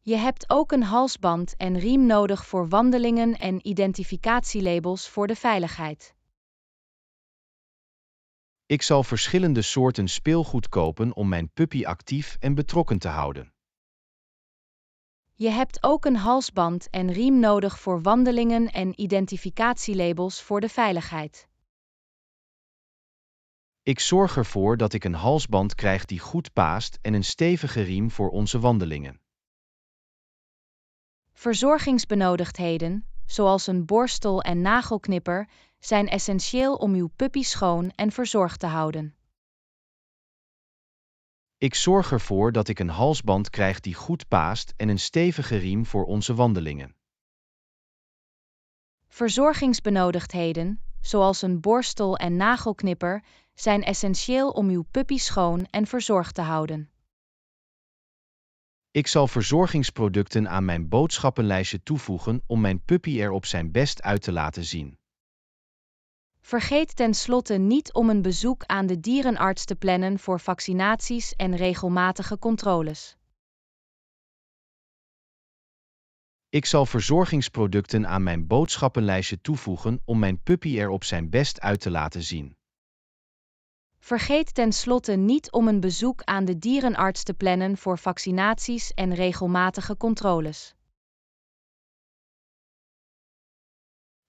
Je hebt ook een halsband en riem nodig voor wandelingen en identificatielabels voor de veiligheid. Ik zal verschillende soorten speelgoed kopen om mijn puppy actief en betrokken te houden. Je hebt ook een halsband en riem nodig voor wandelingen en identificatielabels voor de veiligheid. Ik zorg ervoor dat ik een halsband krijg die goed paast en een stevige riem voor onze wandelingen. Verzorgingsbenodigdheden, zoals een borstel en nagelknipper, zijn essentieel om uw puppy schoon en verzorgd te houden. Ik zorg ervoor dat ik een halsband krijg die goed paast en een stevige riem voor onze wandelingen. Verzorgingsbenodigdheden, zoals een borstel en nagelknipper, zijn essentieel om uw puppy schoon en verzorgd te houden. Ik zal verzorgingsproducten aan mijn boodschappenlijstje toevoegen om mijn puppy er op zijn best uit te laten zien. Vergeet tenslotte niet om een bezoek aan de dierenarts te plannen voor vaccinaties en regelmatige controles. Ik zal verzorgingsproducten aan mijn boodschappenlijstje toevoegen om mijn puppy er op zijn best uit te laten zien. Vergeet tenslotte niet om een bezoek aan de dierenarts te plannen voor vaccinaties en regelmatige controles.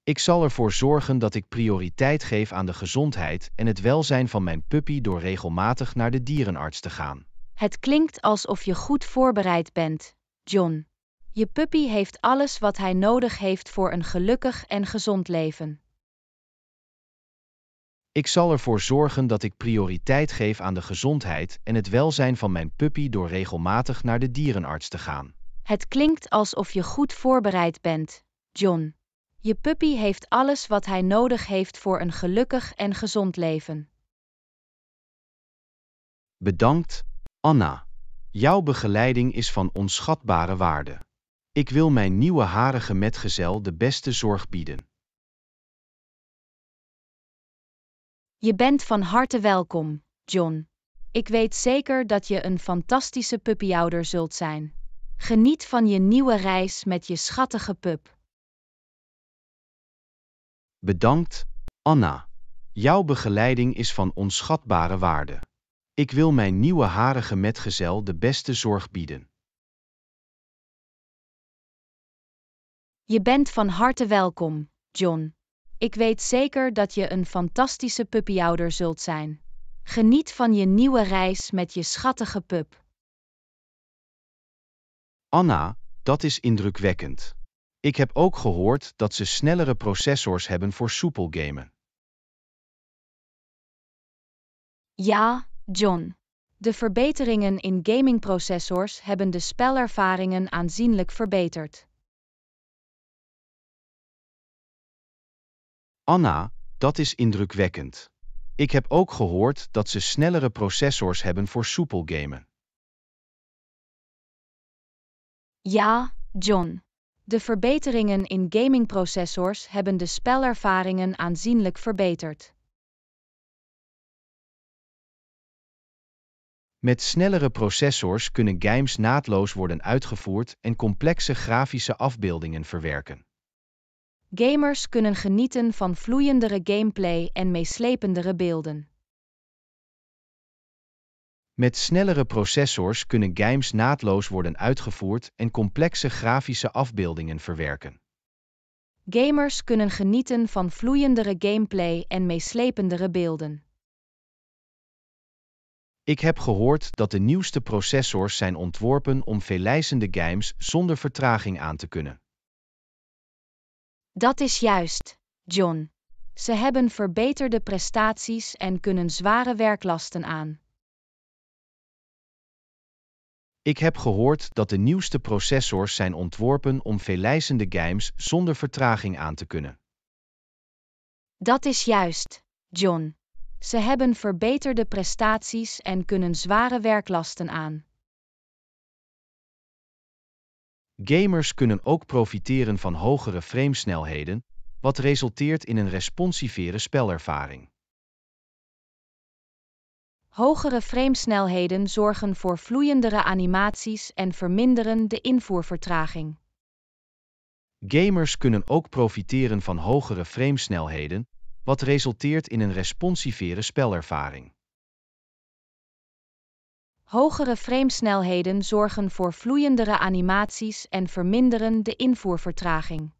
Ik zal ervoor zorgen dat ik prioriteit geef aan de gezondheid en het welzijn van mijn puppy door regelmatig naar de dierenarts te gaan. Het klinkt alsof je goed voorbereid bent, John. Je puppy heeft alles wat hij nodig heeft voor een gelukkig en gezond leven. Ik zal ervoor zorgen dat ik prioriteit geef aan de gezondheid en het welzijn van mijn puppy door regelmatig naar de dierenarts te gaan. Het klinkt alsof je goed voorbereid bent, John. Je puppy heeft alles wat hij nodig heeft voor een gelukkig en gezond leven. Bedankt, Anna. Jouw begeleiding is van onschatbare waarde. Ik wil mijn nieuwe harige metgezel de beste zorg bieden. Je bent van harte welkom, John. Ik weet zeker dat je een fantastische puppyouder zult zijn. Geniet van je nieuwe reis met je schattige pup. Bedankt, Anna. Jouw begeleiding is van onschatbare waarde. Ik wil mijn nieuwe harige metgezel de beste zorg bieden. Je bent van harte welkom, John. Ik weet zeker dat je een fantastische puppyouder zult zijn. Geniet van je nieuwe reis met je schattige pup. Anna, dat is indrukwekkend. Ik heb ook gehoord dat ze snellere processors hebben voor soepel gamen. Ja, John. De verbeteringen in gamingprocessors hebben de spelervaringen aanzienlijk verbeterd. Anna, dat is indrukwekkend. Ik heb ook gehoord dat ze snellere processors hebben voor soepel gamen. Ja, John. De verbeteringen in gamingprocessors hebben de spelervaringen aanzienlijk verbeterd. Met snellere processors kunnen games naadloos worden uitgevoerd en complexe grafische afbeeldingen verwerken. Gamers kunnen genieten van vloeiendere gameplay en meeslependere beelden. Met snellere processors kunnen games naadloos worden uitgevoerd en complexe grafische afbeeldingen verwerken. Gamers kunnen genieten van vloeiendere gameplay en meeslependere beelden. Ik heb gehoord dat de nieuwste processors zijn ontworpen om veelijzende games zonder vertraging aan te kunnen. Dat is juist, John. Ze hebben verbeterde prestaties en kunnen zware werklasten aan. Ik heb gehoord dat de nieuwste processors zijn ontworpen om veelijzende games zonder vertraging aan te kunnen. Dat is juist, John. Ze hebben verbeterde prestaties en kunnen zware werklasten aan. Gamers kunnen ook profiteren van hogere framesnelheden, wat resulteert in een responsivere spelervaring. Hogere framesnelheden zorgen voor vloeiendere animaties en verminderen de invoervertraging. Gamers kunnen ook profiteren van hogere framesnelheden, wat resulteert in een responsivere spelervaring. Hogere framesnelheden zorgen voor vloeiendere animaties en verminderen de invoervertraging.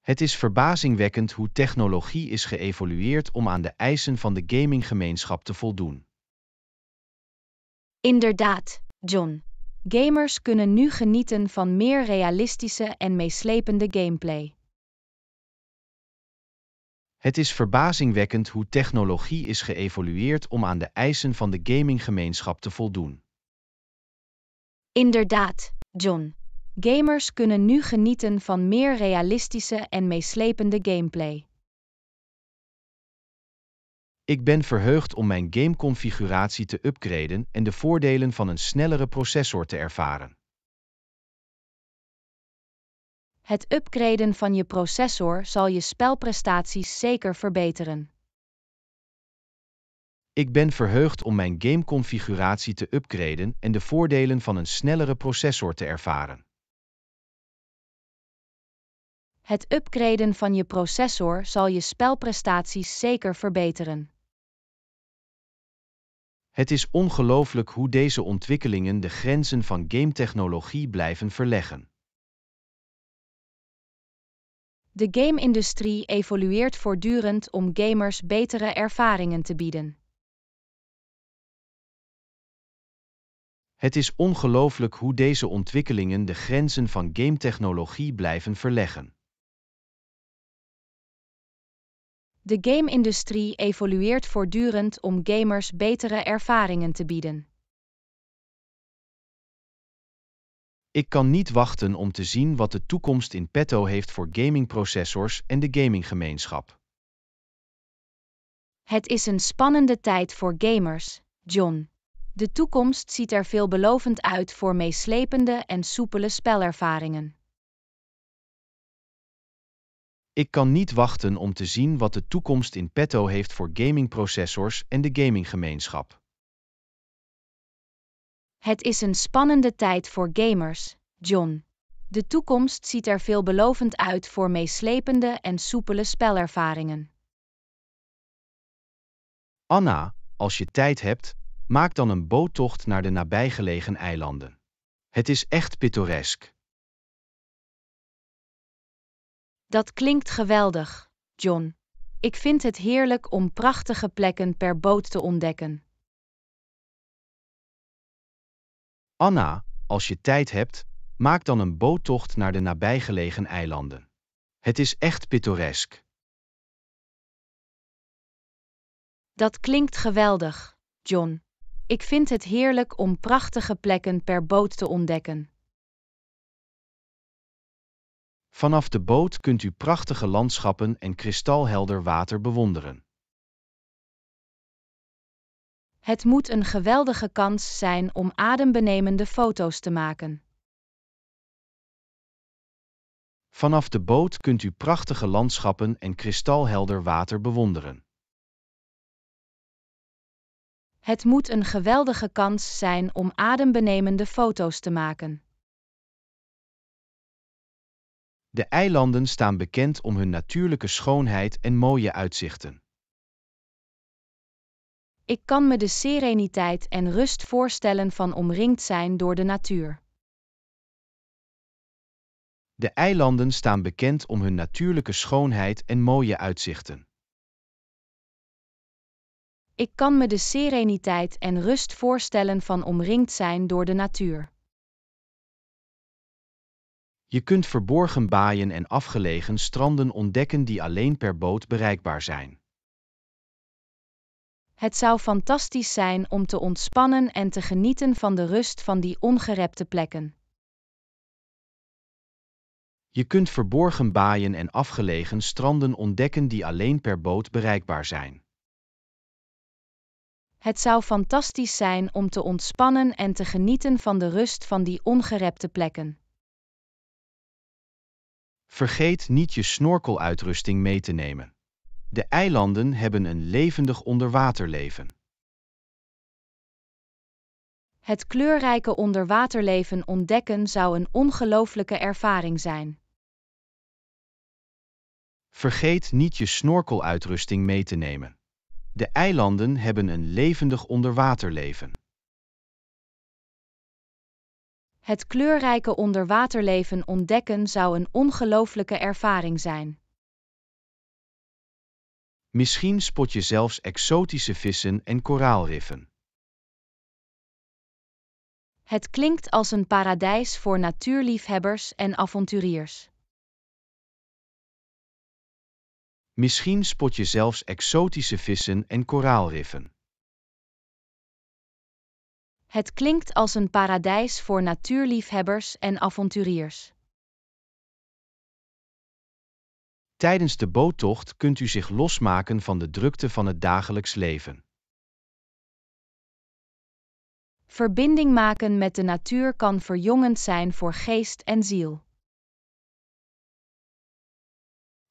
Het is verbazingwekkend hoe technologie is geëvolueerd om aan de eisen van de gaminggemeenschap te voldoen. Inderdaad, John. Gamers kunnen nu genieten van meer realistische en meeslepende gameplay. Het is verbazingwekkend hoe technologie is geëvolueerd om aan de eisen van de gaminggemeenschap te voldoen. Inderdaad, John. Gamers kunnen nu genieten van meer realistische en meeslepende gameplay. Ik ben verheugd om mijn gameconfiguratie te upgraden en de voordelen van een snellere processor te ervaren. Het upgraden van je processor zal je spelprestaties zeker verbeteren. Ik ben verheugd om mijn gameconfiguratie te upgraden en de voordelen van een snellere processor te ervaren. Het upgraden van je processor zal je spelprestaties zeker verbeteren. Het is ongelooflijk hoe deze ontwikkelingen de grenzen van gametechnologie blijven verleggen. De game-industrie evolueert voortdurend om gamers betere ervaringen te bieden. Het is ongelooflijk hoe deze ontwikkelingen de grenzen van gametechnologie blijven verleggen. De game-industrie evolueert voortdurend om gamers betere ervaringen te bieden. Ik kan niet wachten om te zien wat de toekomst in petto heeft voor gamingprocessors en de gaminggemeenschap. Het is een spannende tijd voor gamers, John. De toekomst ziet er veelbelovend uit voor meeslepende en soepele spelervaringen. Ik kan niet wachten om te zien wat de toekomst in petto heeft voor gamingprocessors en de gaminggemeenschap. Het is een spannende tijd voor gamers, John. De toekomst ziet er veelbelovend uit voor meeslepende en soepele spelervaringen. Anna, als je tijd hebt, maak dan een boottocht naar de nabijgelegen eilanden. Het is echt pittoresk. Dat klinkt geweldig, John. Ik vind het heerlijk om prachtige plekken per boot te ontdekken. Anna, als je tijd hebt, maak dan een boottocht naar de nabijgelegen eilanden. Het is echt pittoresk. Dat klinkt geweldig, John. Ik vind het heerlijk om prachtige plekken per boot te ontdekken. Vanaf de boot kunt u prachtige landschappen en kristalhelder water bewonderen. Het moet een geweldige kans zijn om adembenemende foto's te maken. Vanaf de boot kunt u prachtige landschappen en kristalhelder water bewonderen. Het moet een geweldige kans zijn om adembenemende foto's te maken. De eilanden staan bekend om hun natuurlijke schoonheid en mooie uitzichten. Ik kan me de sereniteit en rust voorstellen van omringd zijn door de natuur. De eilanden staan bekend om hun natuurlijke schoonheid en mooie uitzichten. Ik kan me de sereniteit en rust voorstellen van omringd zijn door de natuur. Je kunt verborgen baaien en afgelegen stranden ontdekken die alleen per boot bereikbaar zijn. Het zou fantastisch zijn om te ontspannen en te genieten van de rust van die ongerepte plekken. Je kunt verborgen baaien en afgelegen stranden ontdekken die alleen per boot bereikbaar zijn. Het zou fantastisch zijn om te ontspannen en te genieten van de rust van die ongerepte plekken. Vergeet niet je snorkeluitrusting mee te nemen. De eilanden hebben een levendig onderwaterleven. Het kleurrijke onderwaterleven ontdekken zou een ongelooflijke ervaring zijn. Vergeet niet je snorkeluitrusting mee te nemen. De eilanden hebben een levendig onderwaterleven. Het kleurrijke onderwaterleven ontdekken zou een ongelooflijke ervaring zijn. Misschien spot je zelfs exotische vissen en koraalriffen. Het klinkt als een paradijs voor natuurliefhebbers en avonturiers. Misschien spot je zelfs exotische vissen en koraalriffen. Het klinkt als een paradijs voor natuurliefhebbers en avonturiers. Tijdens de boottocht kunt u zich losmaken van de drukte van het dagelijks leven. Verbinding maken met de natuur kan verjongend zijn voor geest en ziel.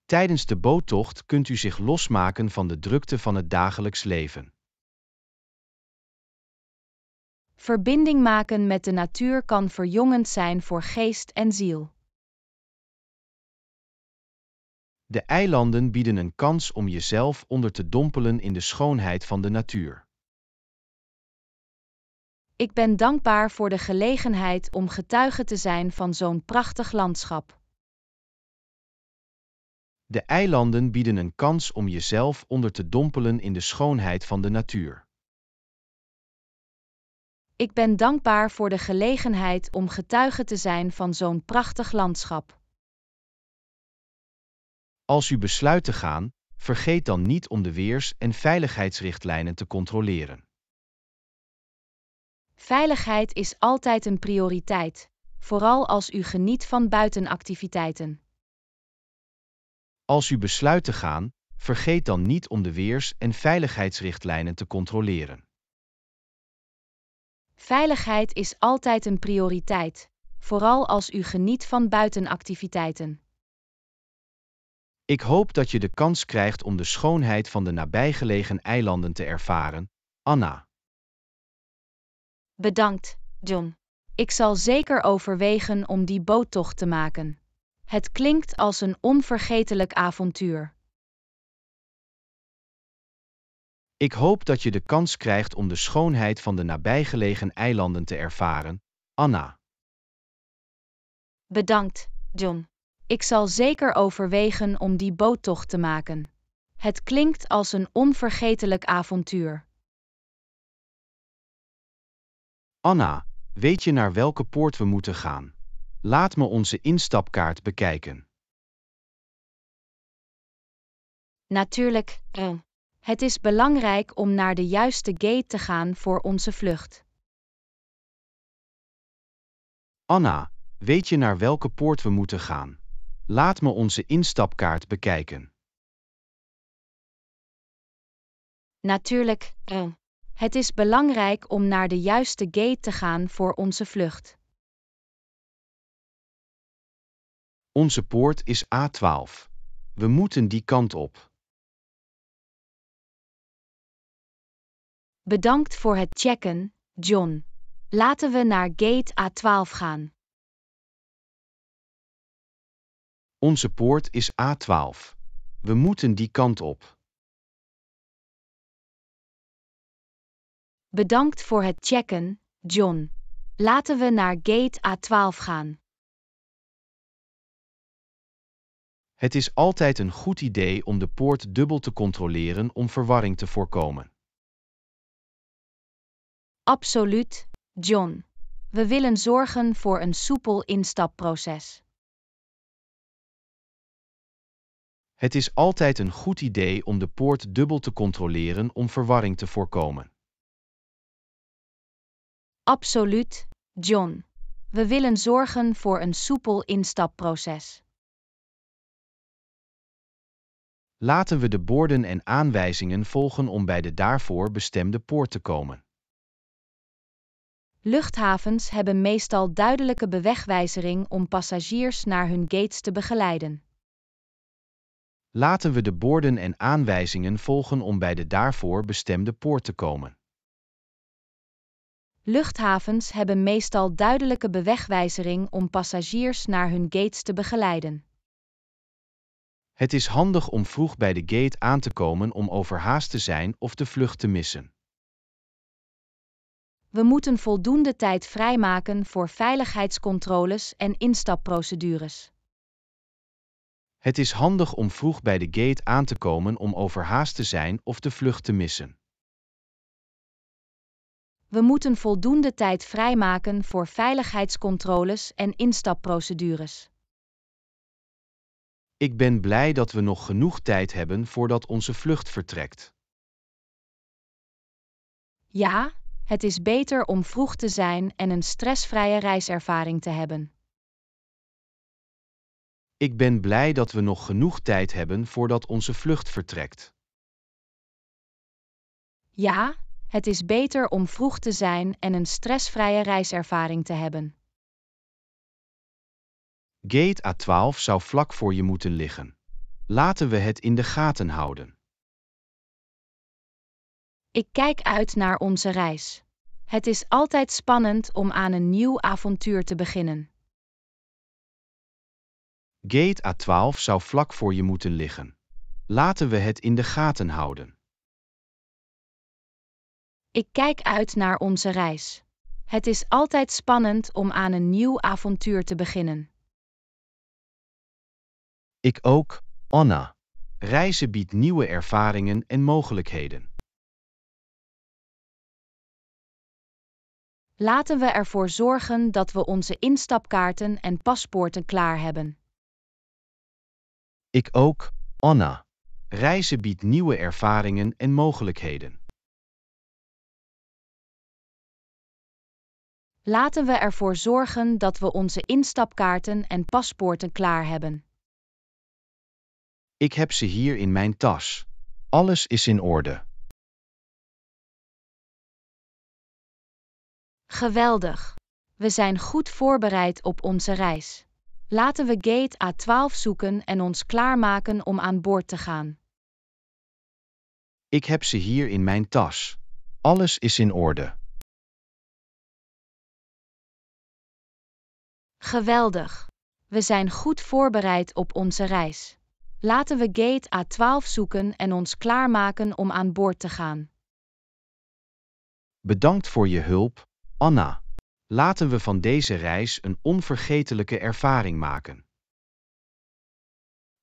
Tijdens de boottocht kunt u zich losmaken van de drukte van het dagelijks leven. Verbinding maken met de natuur kan verjongend zijn voor geest en ziel. De eilanden bieden een kans om jezelf onder te dompelen in de schoonheid van de natuur. Ik ben dankbaar voor de gelegenheid om getuige te zijn van zo'n prachtig landschap. De eilanden bieden een kans om jezelf onder te dompelen in de schoonheid van de natuur. Ik ben dankbaar voor de gelegenheid om getuige te zijn van zo'n prachtig landschap. Als u besluit te gaan, vergeet dan niet om de weers- en veiligheidsrichtlijnen te controleren. Veiligheid is altijd een prioriteit, vooral als u geniet van buitenactiviteiten. Als u besluit te gaan, vergeet dan niet om de weers- en veiligheidsrichtlijnen te controleren. Veiligheid is altijd een prioriteit, vooral als u geniet van buitenactiviteiten. Ik hoop dat je de kans krijgt om de schoonheid van de nabijgelegen eilanden te ervaren, Anna. Bedankt, John. Ik zal zeker overwegen om die boottocht te maken. Het klinkt als een onvergetelijk avontuur. Ik hoop dat je de kans krijgt om de schoonheid van de nabijgelegen eilanden te ervaren, Anna. Bedankt, John. Ik zal zeker overwegen om die boottocht te maken. Het klinkt als een onvergetelijk avontuur. Anna, weet je naar welke poort we moeten gaan? Laat me onze instapkaart bekijken. Natuurlijk, eh. het is belangrijk om naar de juiste gate te gaan voor onze vlucht. Anna, weet je naar welke poort we moeten gaan? Laat me onze instapkaart bekijken. Natuurlijk, eh. het is belangrijk om naar de juiste gate te gaan voor onze vlucht. Onze poort is A12. We moeten die kant op. Bedankt voor het checken, John. Laten we naar gate A12 gaan. Onze poort is A12. We moeten die kant op. Bedankt voor het checken, John. Laten we naar gate A12 gaan. Het is altijd een goed idee om de poort dubbel te controleren om verwarring te voorkomen. Absoluut, John. We willen zorgen voor een soepel instapproces. Het is altijd een goed idee om de poort dubbel te controleren om verwarring te voorkomen. Absoluut, John. We willen zorgen voor een soepel instapproces. Laten we de borden en aanwijzingen volgen om bij de daarvoor bestemde poort te komen. Luchthavens hebben meestal duidelijke bewegwijzering om passagiers naar hun gates te begeleiden. Laten we de borden en aanwijzingen volgen om bij de daarvoor bestemde poort te komen. Luchthavens hebben meestal duidelijke bewegwijzering om passagiers naar hun gates te begeleiden. Het is handig om vroeg bij de gate aan te komen om overhaast te zijn of de vlucht te missen. We moeten voldoende tijd vrijmaken voor veiligheidscontroles en instapprocedures. Het is handig om vroeg bij de gate aan te komen om overhaast te zijn of de vlucht te missen. We moeten voldoende tijd vrijmaken voor veiligheidscontroles en instapprocedures. Ik ben blij dat we nog genoeg tijd hebben voordat onze vlucht vertrekt. Ja, het is beter om vroeg te zijn en een stressvrije reiservaring te hebben. Ik ben blij dat we nog genoeg tijd hebben voordat onze vlucht vertrekt. Ja, het is beter om vroeg te zijn en een stressvrije reiservaring te hebben. Gate A12 zou vlak voor je moeten liggen. Laten we het in de gaten houden. Ik kijk uit naar onze reis. Het is altijd spannend om aan een nieuw avontuur te beginnen. Gate A12 zou vlak voor je moeten liggen. Laten we het in de gaten houden. Ik kijk uit naar onze reis. Het is altijd spannend om aan een nieuw avontuur te beginnen. Ik ook, Anna. Reizen biedt nieuwe ervaringen en mogelijkheden. Laten we ervoor zorgen dat we onze instapkaarten en paspoorten klaar hebben. Ik ook, Anna. Reizen biedt nieuwe ervaringen en mogelijkheden. Laten we ervoor zorgen dat we onze instapkaarten en paspoorten klaar hebben. Ik heb ze hier in mijn tas. Alles is in orde. Geweldig. We zijn goed voorbereid op onze reis. Laten we gate A12 zoeken en ons klaarmaken om aan boord te gaan. Ik heb ze hier in mijn tas. Alles is in orde. Geweldig. We zijn goed voorbereid op onze reis. Laten we gate A12 zoeken en ons klaarmaken om aan boord te gaan. Bedankt voor je hulp, Anna. Laten we van deze reis een onvergetelijke ervaring maken.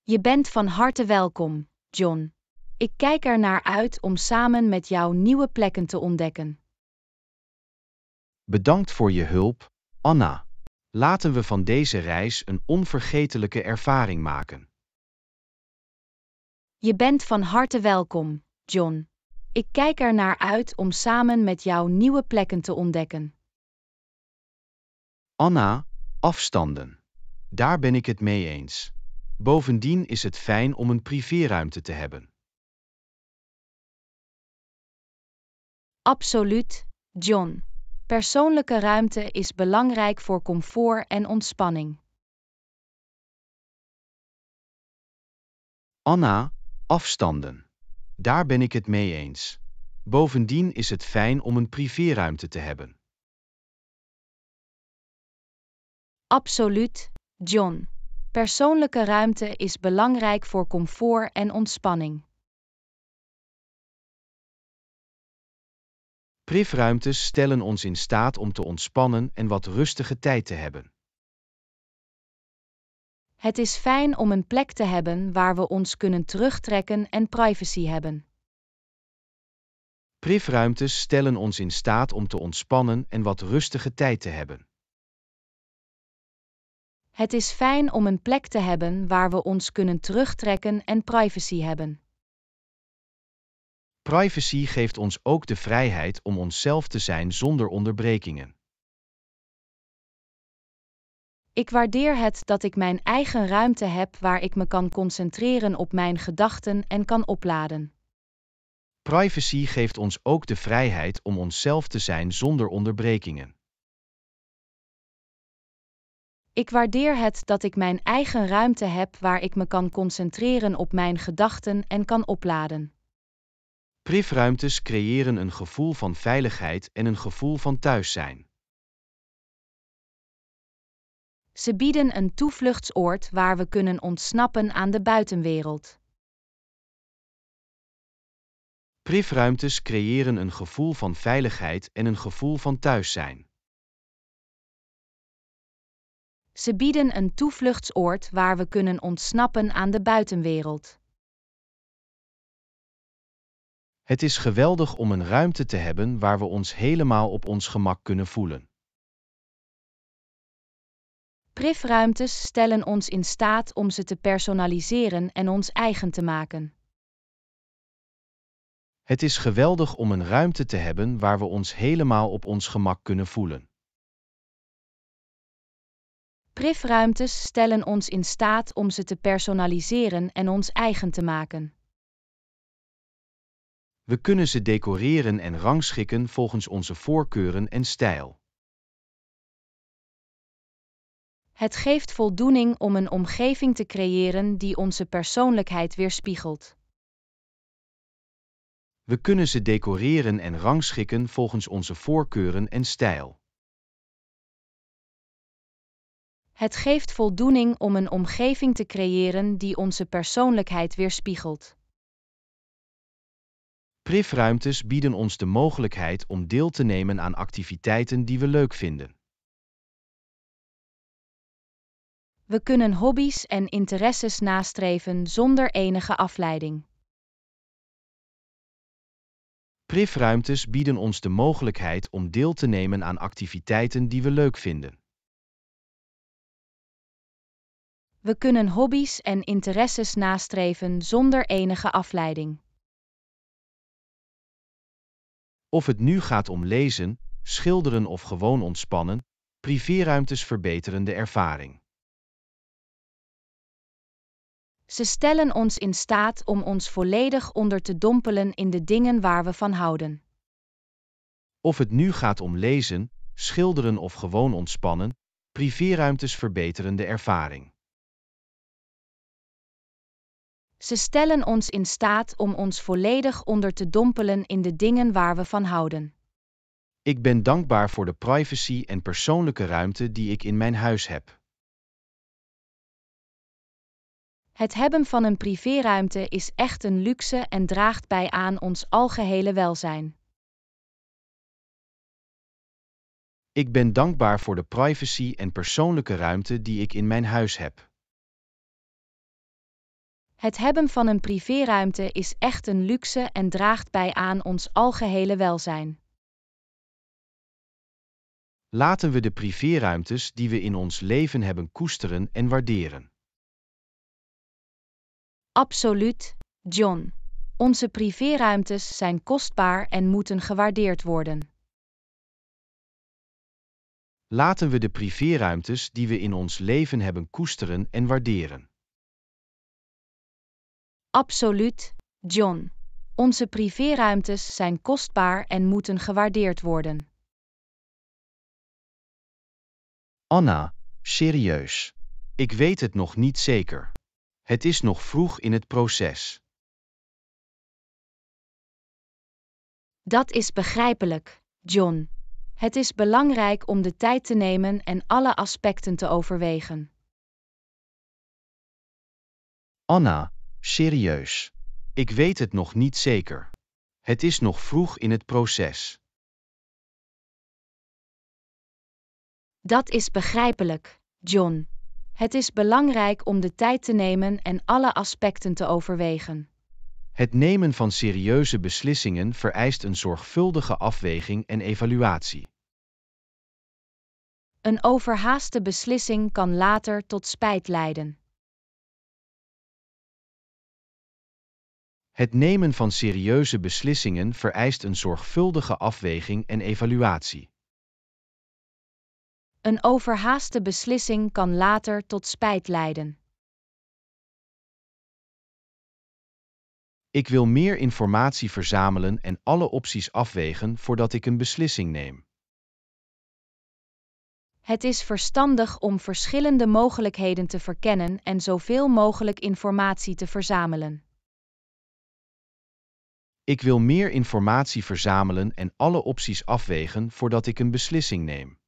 Je bent van harte welkom, John. Ik kijk er naar uit om samen met jou nieuwe plekken te ontdekken. Bedankt voor je hulp, Anna. Laten we van deze reis een onvergetelijke ervaring maken. Je bent van harte welkom, John. Ik kijk er naar uit om samen met jou nieuwe plekken te ontdekken. Anna, afstanden. Daar ben ik het mee eens. Bovendien is het fijn om een privéruimte te hebben. Absoluut, John. Persoonlijke ruimte is belangrijk voor comfort en ontspanning. Anna, afstanden. Daar ben ik het mee eens. Bovendien is het fijn om een privéruimte te hebben. Absoluut, John. Persoonlijke ruimte is belangrijk voor comfort en ontspanning. Privruimtes stellen ons in staat om te ontspannen en wat rustige tijd te hebben. Het is fijn om een plek te hebben waar we ons kunnen terugtrekken en privacy hebben. Privruimtes stellen ons in staat om te ontspannen en wat rustige tijd te hebben. Het is fijn om een plek te hebben waar we ons kunnen terugtrekken en privacy hebben. Privacy geeft ons ook de vrijheid om onszelf te zijn zonder onderbrekingen. Ik waardeer het dat ik mijn eigen ruimte heb waar ik me kan concentreren op mijn gedachten en kan opladen. Privacy geeft ons ook de vrijheid om onszelf te zijn zonder onderbrekingen. Ik waardeer het dat ik mijn eigen ruimte heb waar ik me kan concentreren op mijn gedachten en kan opladen. Privruimtes creëren een gevoel van veiligheid en een gevoel van thuis zijn. Ze bieden een toevluchtsoord waar we kunnen ontsnappen aan de buitenwereld. Privruimtes creëren een gevoel van veiligheid en een gevoel van thuis zijn. Ze bieden een toevluchtsoord waar we kunnen ontsnappen aan de buitenwereld. Het is geweldig om een ruimte te hebben waar we ons helemaal op ons gemak kunnen voelen. Prifruimtes stellen ons in staat om ze te personaliseren en ons eigen te maken. Het is geweldig om een ruimte te hebben waar we ons helemaal op ons gemak kunnen voelen. Prifruimtes stellen ons in staat om ze te personaliseren en ons eigen te maken. We kunnen ze decoreren en rangschikken volgens onze voorkeuren en stijl. Het geeft voldoening om een omgeving te creëren die onze persoonlijkheid weerspiegelt. We kunnen ze decoreren en rangschikken volgens onze voorkeuren en stijl. Het geeft voldoening om een omgeving te creëren die onze persoonlijkheid weerspiegelt. Prifruimtes bieden ons de mogelijkheid om deel te nemen aan activiteiten die we leuk vinden. We kunnen hobby's en interesses nastreven zonder enige afleiding. Prifruimtes bieden ons de mogelijkheid om deel te nemen aan activiteiten die we leuk vinden. We kunnen hobby's en interesses nastreven zonder enige afleiding. Of het nu gaat om lezen, schilderen of gewoon ontspannen, privéruimtes verbeteren de ervaring. Ze stellen ons in staat om ons volledig onder te dompelen in de dingen waar we van houden. Of het nu gaat om lezen, schilderen of gewoon ontspannen, privéruimtes verbeteren de ervaring. Ze stellen ons in staat om ons volledig onder te dompelen in de dingen waar we van houden. Ik ben dankbaar voor de privacy en persoonlijke ruimte die ik in mijn huis heb. Het hebben van een privéruimte is echt een luxe en draagt bij aan ons algehele welzijn. Ik ben dankbaar voor de privacy en persoonlijke ruimte die ik in mijn huis heb. Het hebben van een privéruimte is echt een luxe en draagt bij aan ons algehele welzijn. Laten we de privéruimtes die we in ons leven hebben koesteren en waarderen. Absoluut, John. Onze privéruimtes zijn kostbaar en moeten gewaardeerd worden. Laten we de privéruimtes die we in ons leven hebben koesteren en waarderen. Absoluut, John. Onze privéruimtes zijn kostbaar en moeten gewaardeerd worden. Anna, serieus. Ik weet het nog niet zeker. Het is nog vroeg in het proces. Dat is begrijpelijk, John. Het is belangrijk om de tijd te nemen en alle aspecten te overwegen. Anna, Serieus. Ik weet het nog niet zeker. Het is nog vroeg in het proces. Dat is begrijpelijk, John. Het is belangrijk om de tijd te nemen en alle aspecten te overwegen. Het nemen van serieuze beslissingen vereist een zorgvuldige afweging en evaluatie. Een overhaaste beslissing kan later tot spijt leiden. Het nemen van serieuze beslissingen vereist een zorgvuldige afweging en evaluatie. Een overhaaste beslissing kan later tot spijt leiden. Ik wil meer informatie verzamelen en alle opties afwegen voordat ik een beslissing neem. Het is verstandig om verschillende mogelijkheden te verkennen en zoveel mogelijk informatie te verzamelen. Ik wil meer informatie verzamelen en alle opties afwegen voordat ik een beslissing neem.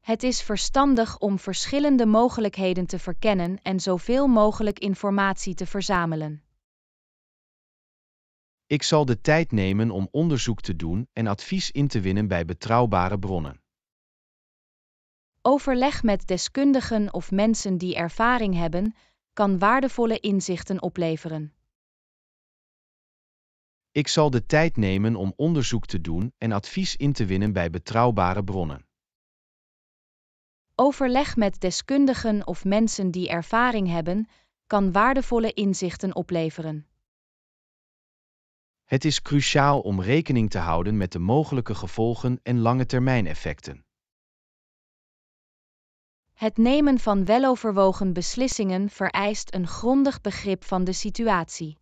Het is verstandig om verschillende mogelijkheden te verkennen en zoveel mogelijk informatie te verzamelen. Ik zal de tijd nemen om onderzoek te doen en advies in te winnen bij betrouwbare bronnen. Overleg met deskundigen of mensen die ervaring hebben, kan waardevolle inzichten opleveren. Ik zal de tijd nemen om onderzoek te doen en advies in te winnen bij betrouwbare bronnen. Overleg met deskundigen of mensen die ervaring hebben, kan waardevolle inzichten opleveren. Het is cruciaal om rekening te houden met de mogelijke gevolgen en lange termijneffecten. Het nemen van weloverwogen beslissingen vereist een grondig begrip van de situatie.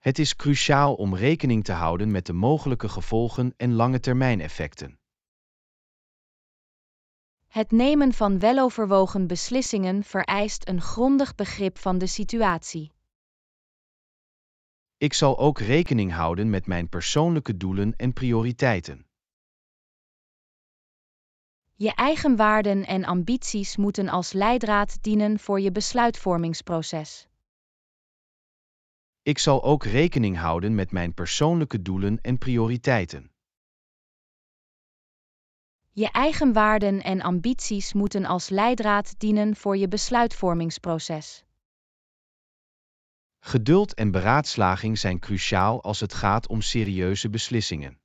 Het is cruciaal om rekening te houden met de mogelijke gevolgen en lange termijneffecten. Het nemen van weloverwogen beslissingen vereist een grondig begrip van de situatie. Ik zal ook rekening houden met mijn persoonlijke doelen en prioriteiten. Je eigen waarden en ambities moeten als leidraad dienen voor je besluitvormingsproces. Ik zal ook rekening houden met mijn persoonlijke doelen en prioriteiten. Je eigen waarden en ambities moeten als leidraad dienen voor je besluitvormingsproces. Geduld en beraadslaging zijn cruciaal als het gaat om serieuze beslissingen.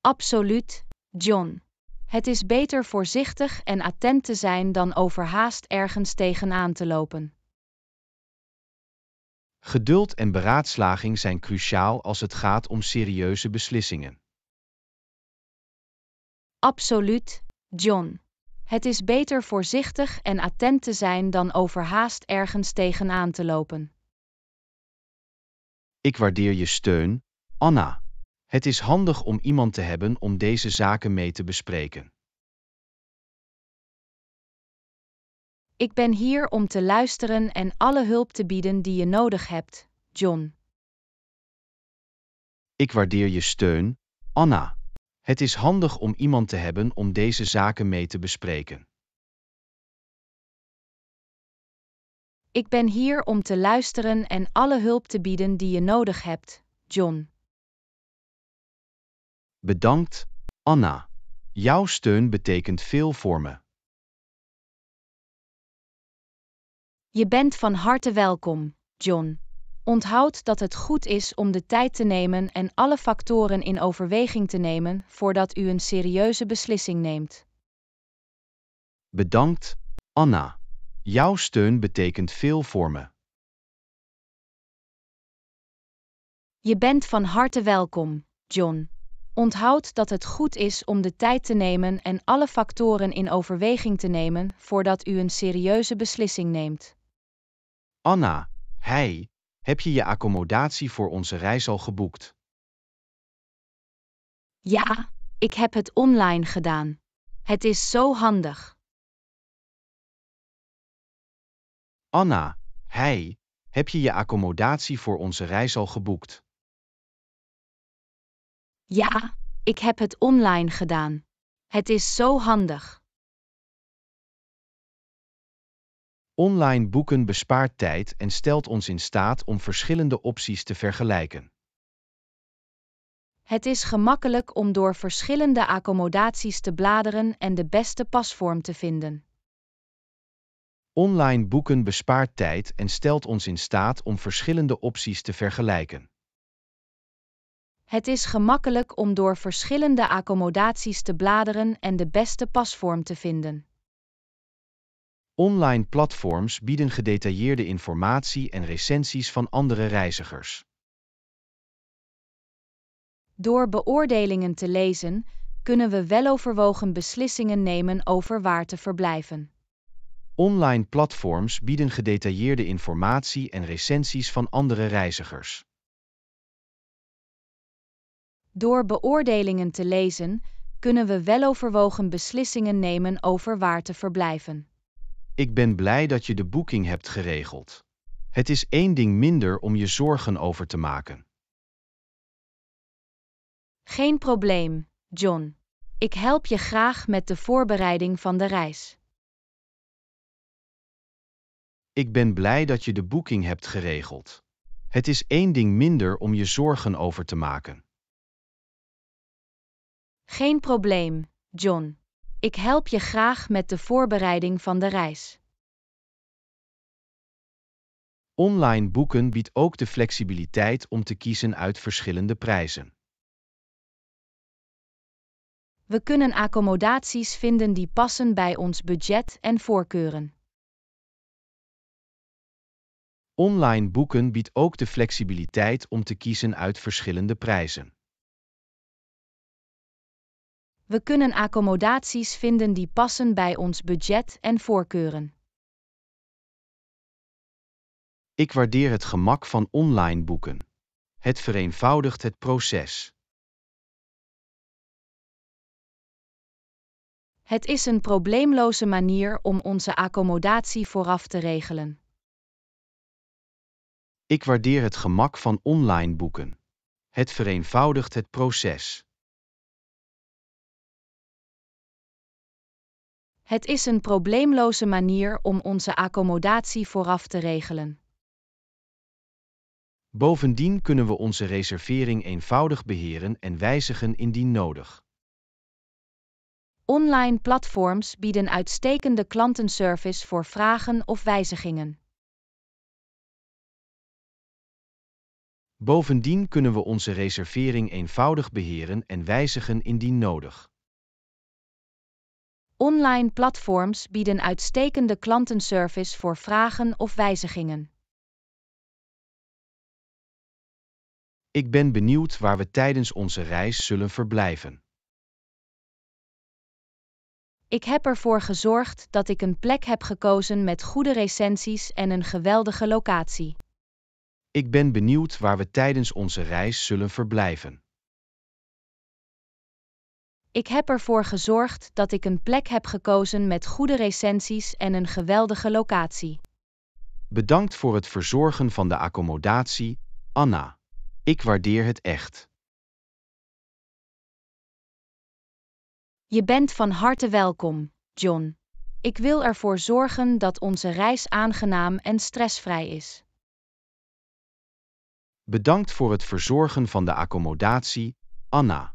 Absoluut, John. Het is beter voorzichtig en attent te zijn dan overhaast ergens tegenaan te lopen. Geduld en beraadslaging zijn cruciaal als het gaat om serieuze beslissingen. Absoluut, John. Het is beter voorzichtig en attent te zijn dan overhaast ergens tegenaan te lopen. Ik waardeer je steun, Anna. Het is handig om iemand te hebben om deze zaken mee te bespreken. Ik ben hier om te luisteren en alle hulp te bieden die je nodig hebt, John. Ik waardeer je steun, Anna. Het is handig om iemand te hebben om deze zaken mee te bespreken. Ik ben hier om te luisteren en alle hulp te bieden die je nodig hebt, John. Bedankt, Anna. Jouw steun betekent veel voor me. Je bent van harte welkom, John. Onthoud dat het goed is om de tijd te nemen en alle factoren in overweging te nemen voordat u een serieuze beslissing neemt. Bedankt, Anna. Jouw steun betekent veel voor me. Je bent van harte welkom, John. Onthoud dat het goed is om de tijd te nemen en alle factoren in overweging te nemen voordat u een serieuze beslissing neemt. Anna, hij, heb je je accommodatie voor onze reis al geboekt? Ja, ik heb het online gedaan. Het is zo handig. Anna, hij, heb je je accommodatie voor onze reis al geboekt? Ja, ik heb het online gedaan. Het is zo handig. Online boeken bespaart tijd en stelt ons in staat om verschillende opties te vergelijken. Het is gemakkelijk om door verschillende accommodaties te bladeren en de beste pasvorm te vinden. Online boeken bespaart tijd en stelt ons in staat om verschillende opties te vergelijken. Het is gemakkelijk om door verschillende accommodaties te bladeren en de beste pasvorm te vinden. Online platforms bieden gedetailleerde informatie en recensies van andere reizigers. Door beoordelingen te lezen, kunnen we weloverwogen beslissingen nemen over waar te verblijven. Online platforms bieden gedetailleerde informatie en recensies van andere reizigers. Door beoordelingen te lezen, kunnen we weloverwogen beslissingen nemen over waar te verblijven ik ben blij dat je de boeking hebt geregeld. Het is één ding minder om je zorgen over te maken. Geen probleem, John. Ik help je graag met de voorbereiding van de reis. Ik ben blij dat je de boeking hebt geregeld. Het is één ding minder om je zorgen over te maken. Geen probleem, John. Ik help je graag met de voorbereiding van de reis. Online boeken biedt ook de flexibiliteit om te kiezen uit verschillende prijzen. We kunnen accommodaties vinden die passen bij ons budget en voorkeuren. Online boeken biedt ook de flexibiliteit om te kiezen uit verschillende prijzen. We kunnen accommodaties vinden die passen bij ons budget en voorkeuren. Ik waardeer het gemak van online boeken. Het vereenvoudigt het proces. Het is een probleemloze manier om onze accommodatie vooraf te regelen. Ik waardeer het gemak van online boeken. Het vereenvoudigt het proces. Het is een probleemloze manier om onze accommodatie vooraf te regelen. Bovendien kunnen we onze reservering eenvoudig beheren en wijzigen indien nodig. Online platforms bieden uitstekende klantenservice voor vragen of wijzigingen. Bovendien kunnen we onze reservering eenvoudig beheren en wijzigen indien nodig. Online platforms bieden uitstekende klantenservice voor vragen of wijzigingen. Ik ben benieuwd waar we tijdens onze reis zullen verblijven. Ik heb ervoor gezorgd dat ik een plek heb gekozen met goede recensies en een geweldige locatie. Ik ben benieuwd waar we tijdens onze reis zullen verblijven. Ik heb ervoor gezorgd dat ik een plek heb gekozen met goede recensies en een geweldige locatie. Bedankt voor het verzorgen van de accommodatie, Anna. Ik waardeer het echt. Je bent van harte welkom, John. Ik wil ervoor zorgen dat onze reis aangenaam en stressvrij is. Bedankt voor het verzorgen van de accommodatie, Anna.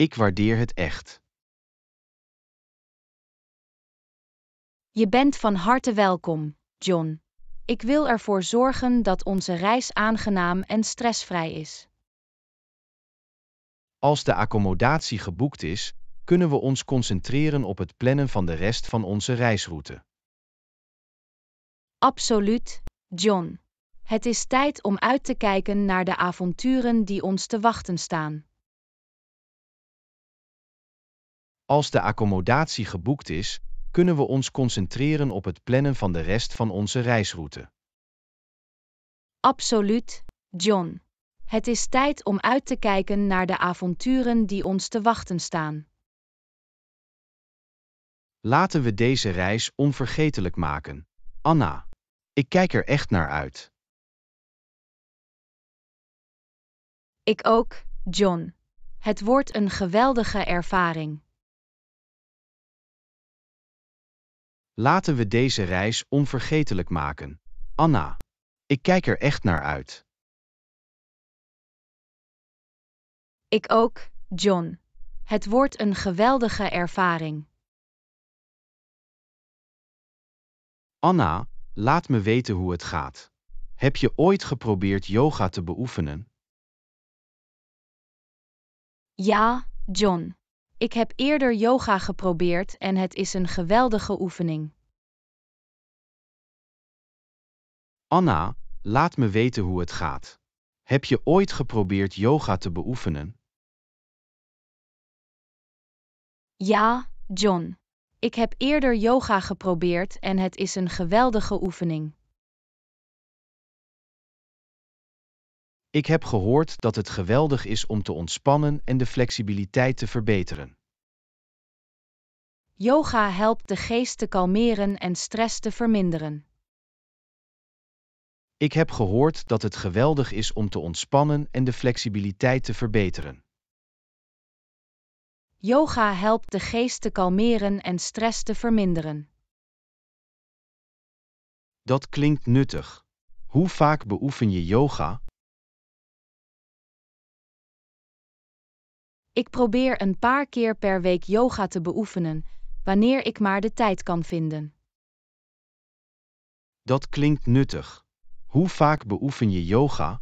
Ik waardeer het echt. Je bent van harte welkom, John. Ik wil ervoor zorgen dat onze reis aangenaam en stressvrij is. Als de accommodatie geboekt is, kunnen we ons concentreren op het plannen van de rest van onze reisroute. Absoluut, John. Het is tijd om uit te kijken naar de avonturen die ons te wachten staan. Als de accommodatie geboekt is, kunnen we ons concentreren op het plannen van de rest van onze reisroute. Absoluut, John. Het is tijd om uit te kijken naar de avonturen die ons te wachten staan. Laten we deze reis onvergetelijk maken. Anna, ik kijk er echt naar uit. Ik ook, John. Het wordt een geweldige ervaring. Laten we deze reis onvergetelijk maken. Anna, ik kijk er echt naar uit. Ik ook, John. Het wordt een geweldige ervaring. Anna, laat me weten hoe het gaat. Heb je ooit geprobeerd yoga te beoefenen? Ja, John. Ik heb eerder yoga geprobeerd en het is een geweldige oefening. Anna, laat me weten hoe het gaat. Heb je ooit geprobeerd yoga te beoefenen? Ja, John. Ik heb eerder yoga geprobeerd en het is een geweldige oefening. Ik heb gehoord dat het geweldig is om te ontspannen en de flexibiliteit te verbeteren. Yoga helpt de geest te kalmeren en stress te verminderen. Ik heb gehoord dat het geweldig is om te ontspannen en de flexibiliteit te verbeteren. Yoga helpt de geest te kalmeren en stress te verminderen. Dat klinkt nuttig. Hoe vaak beoefen je yoga? Ik probeer een paar keer per week yoga te beoefenen, wanneer ik maar de tijd kan vinden. Dat klinkt nuttig. Hoe vaak beoefen je yoga?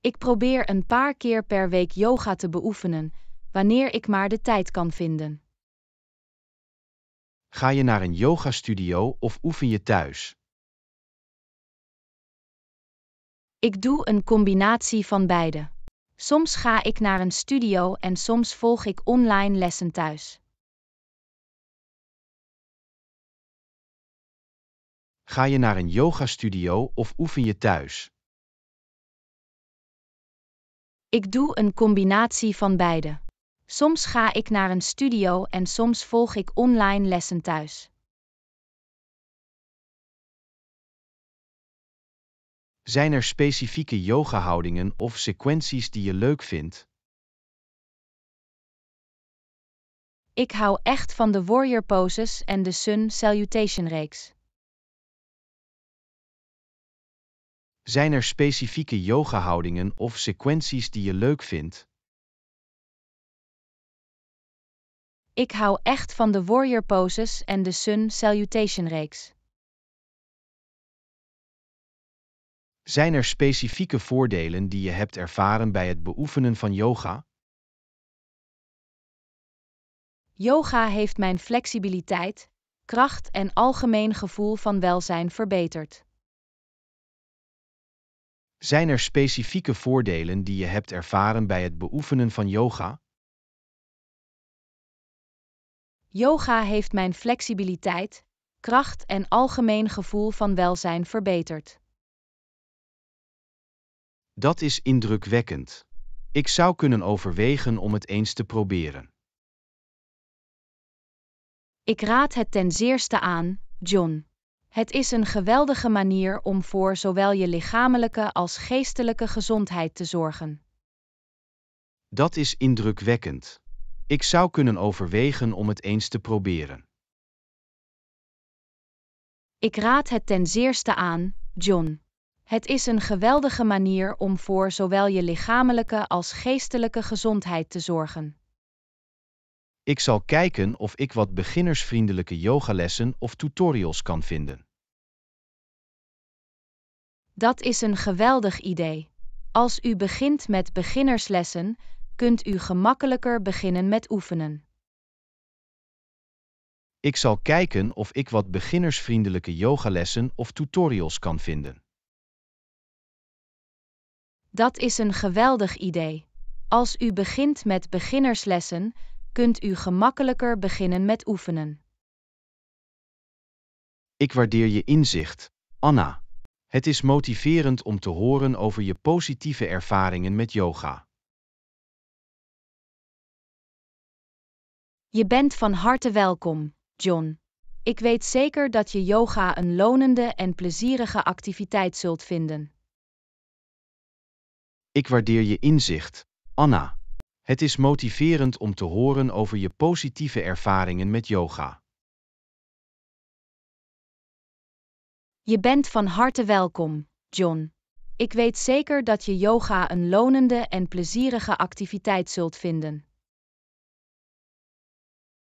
Ik probeer een paar keer per week yoga te beoefenen, wanneer ik maar de tijd kan vinden. Ga je naar een yogastudio of oefen je thuis? Ik doe een combinatie van beide. Soms ga ik naar een studio en soms volg ik online lessen thuis. Ga je naar een yogastudio of oefen je thuis? Ik doe een combinatie van beide. Soms ga ik naar een studio en soms volg ik online lessen thuis. Zijn er specifieke yoga-houdingen of sequenties die je leuk vindt? Ik hou echt van de warrior poses en de sun salutation reeks. Zijn er specifieke yoga-houdingen of sequenties die je leuk vindt? Ik hou echt van de warrior poses en de sun salutation reeks. Zijn er specifieke voordelen die je hebt ervaren bij het beoefenen van yoga? Yoga heeft mijn flexibiliteit, kracht en algemeen gevoel van welzijn verbeterd. Zijn er specifieke voordelen die je hebt ervaren bij het beoefenen van yoga? Yoga heeft mijn flexibiliteit, kracht en algemeen gevoel van welzijn verbeterd. Dat is indrukwekkend. Ik zou kunnen overwegen om het eens te proberen. Ik raad het ten zeerste aan, John. Het is een geweldige manier om voor zowel je lichamelijke als geestelijke gezondheid te zorgen. Dat is indrukwekkend. Ik zou kunnen overwegen om het eens te proberen. Ik raad het ten zeerste aan, John. Het is een geweldige manier om voor zowel je lichamelijke als geestelijke gezondheid te zorgen. Ik zal kijken of ik wat beginnersvriendelijke yogalessen of tutorials kan vinden. Dat is een geweldig idee. Als u begint met beginnerslessen, kunt u gemakkelijker beginnen met oefenen. Ik zal kijken of ik wat beginnersvriendelijke yogalessen of tutorials kan vinden. Dat is een geweldig idee. Als u begint met beginnerslessen, kunt u gemakkelijker beginnen met oefenen. Ik waardeer je inzicht, Anna. Het is motiverend om te horen over je positieve ervaringen met yoga. Je bent van harte welkom, John. Ik weet zeker dat je yoga een lonende en plezierige activiteit zult vinden. Ik waardeer je inzicht, Anna. Het is motiverend om te horen over je positieve ervaringen met yoga. Je bent van harte welkom, John. Ik weet zeker dat je yoga een lonende en plezierige activiteit zult vinden.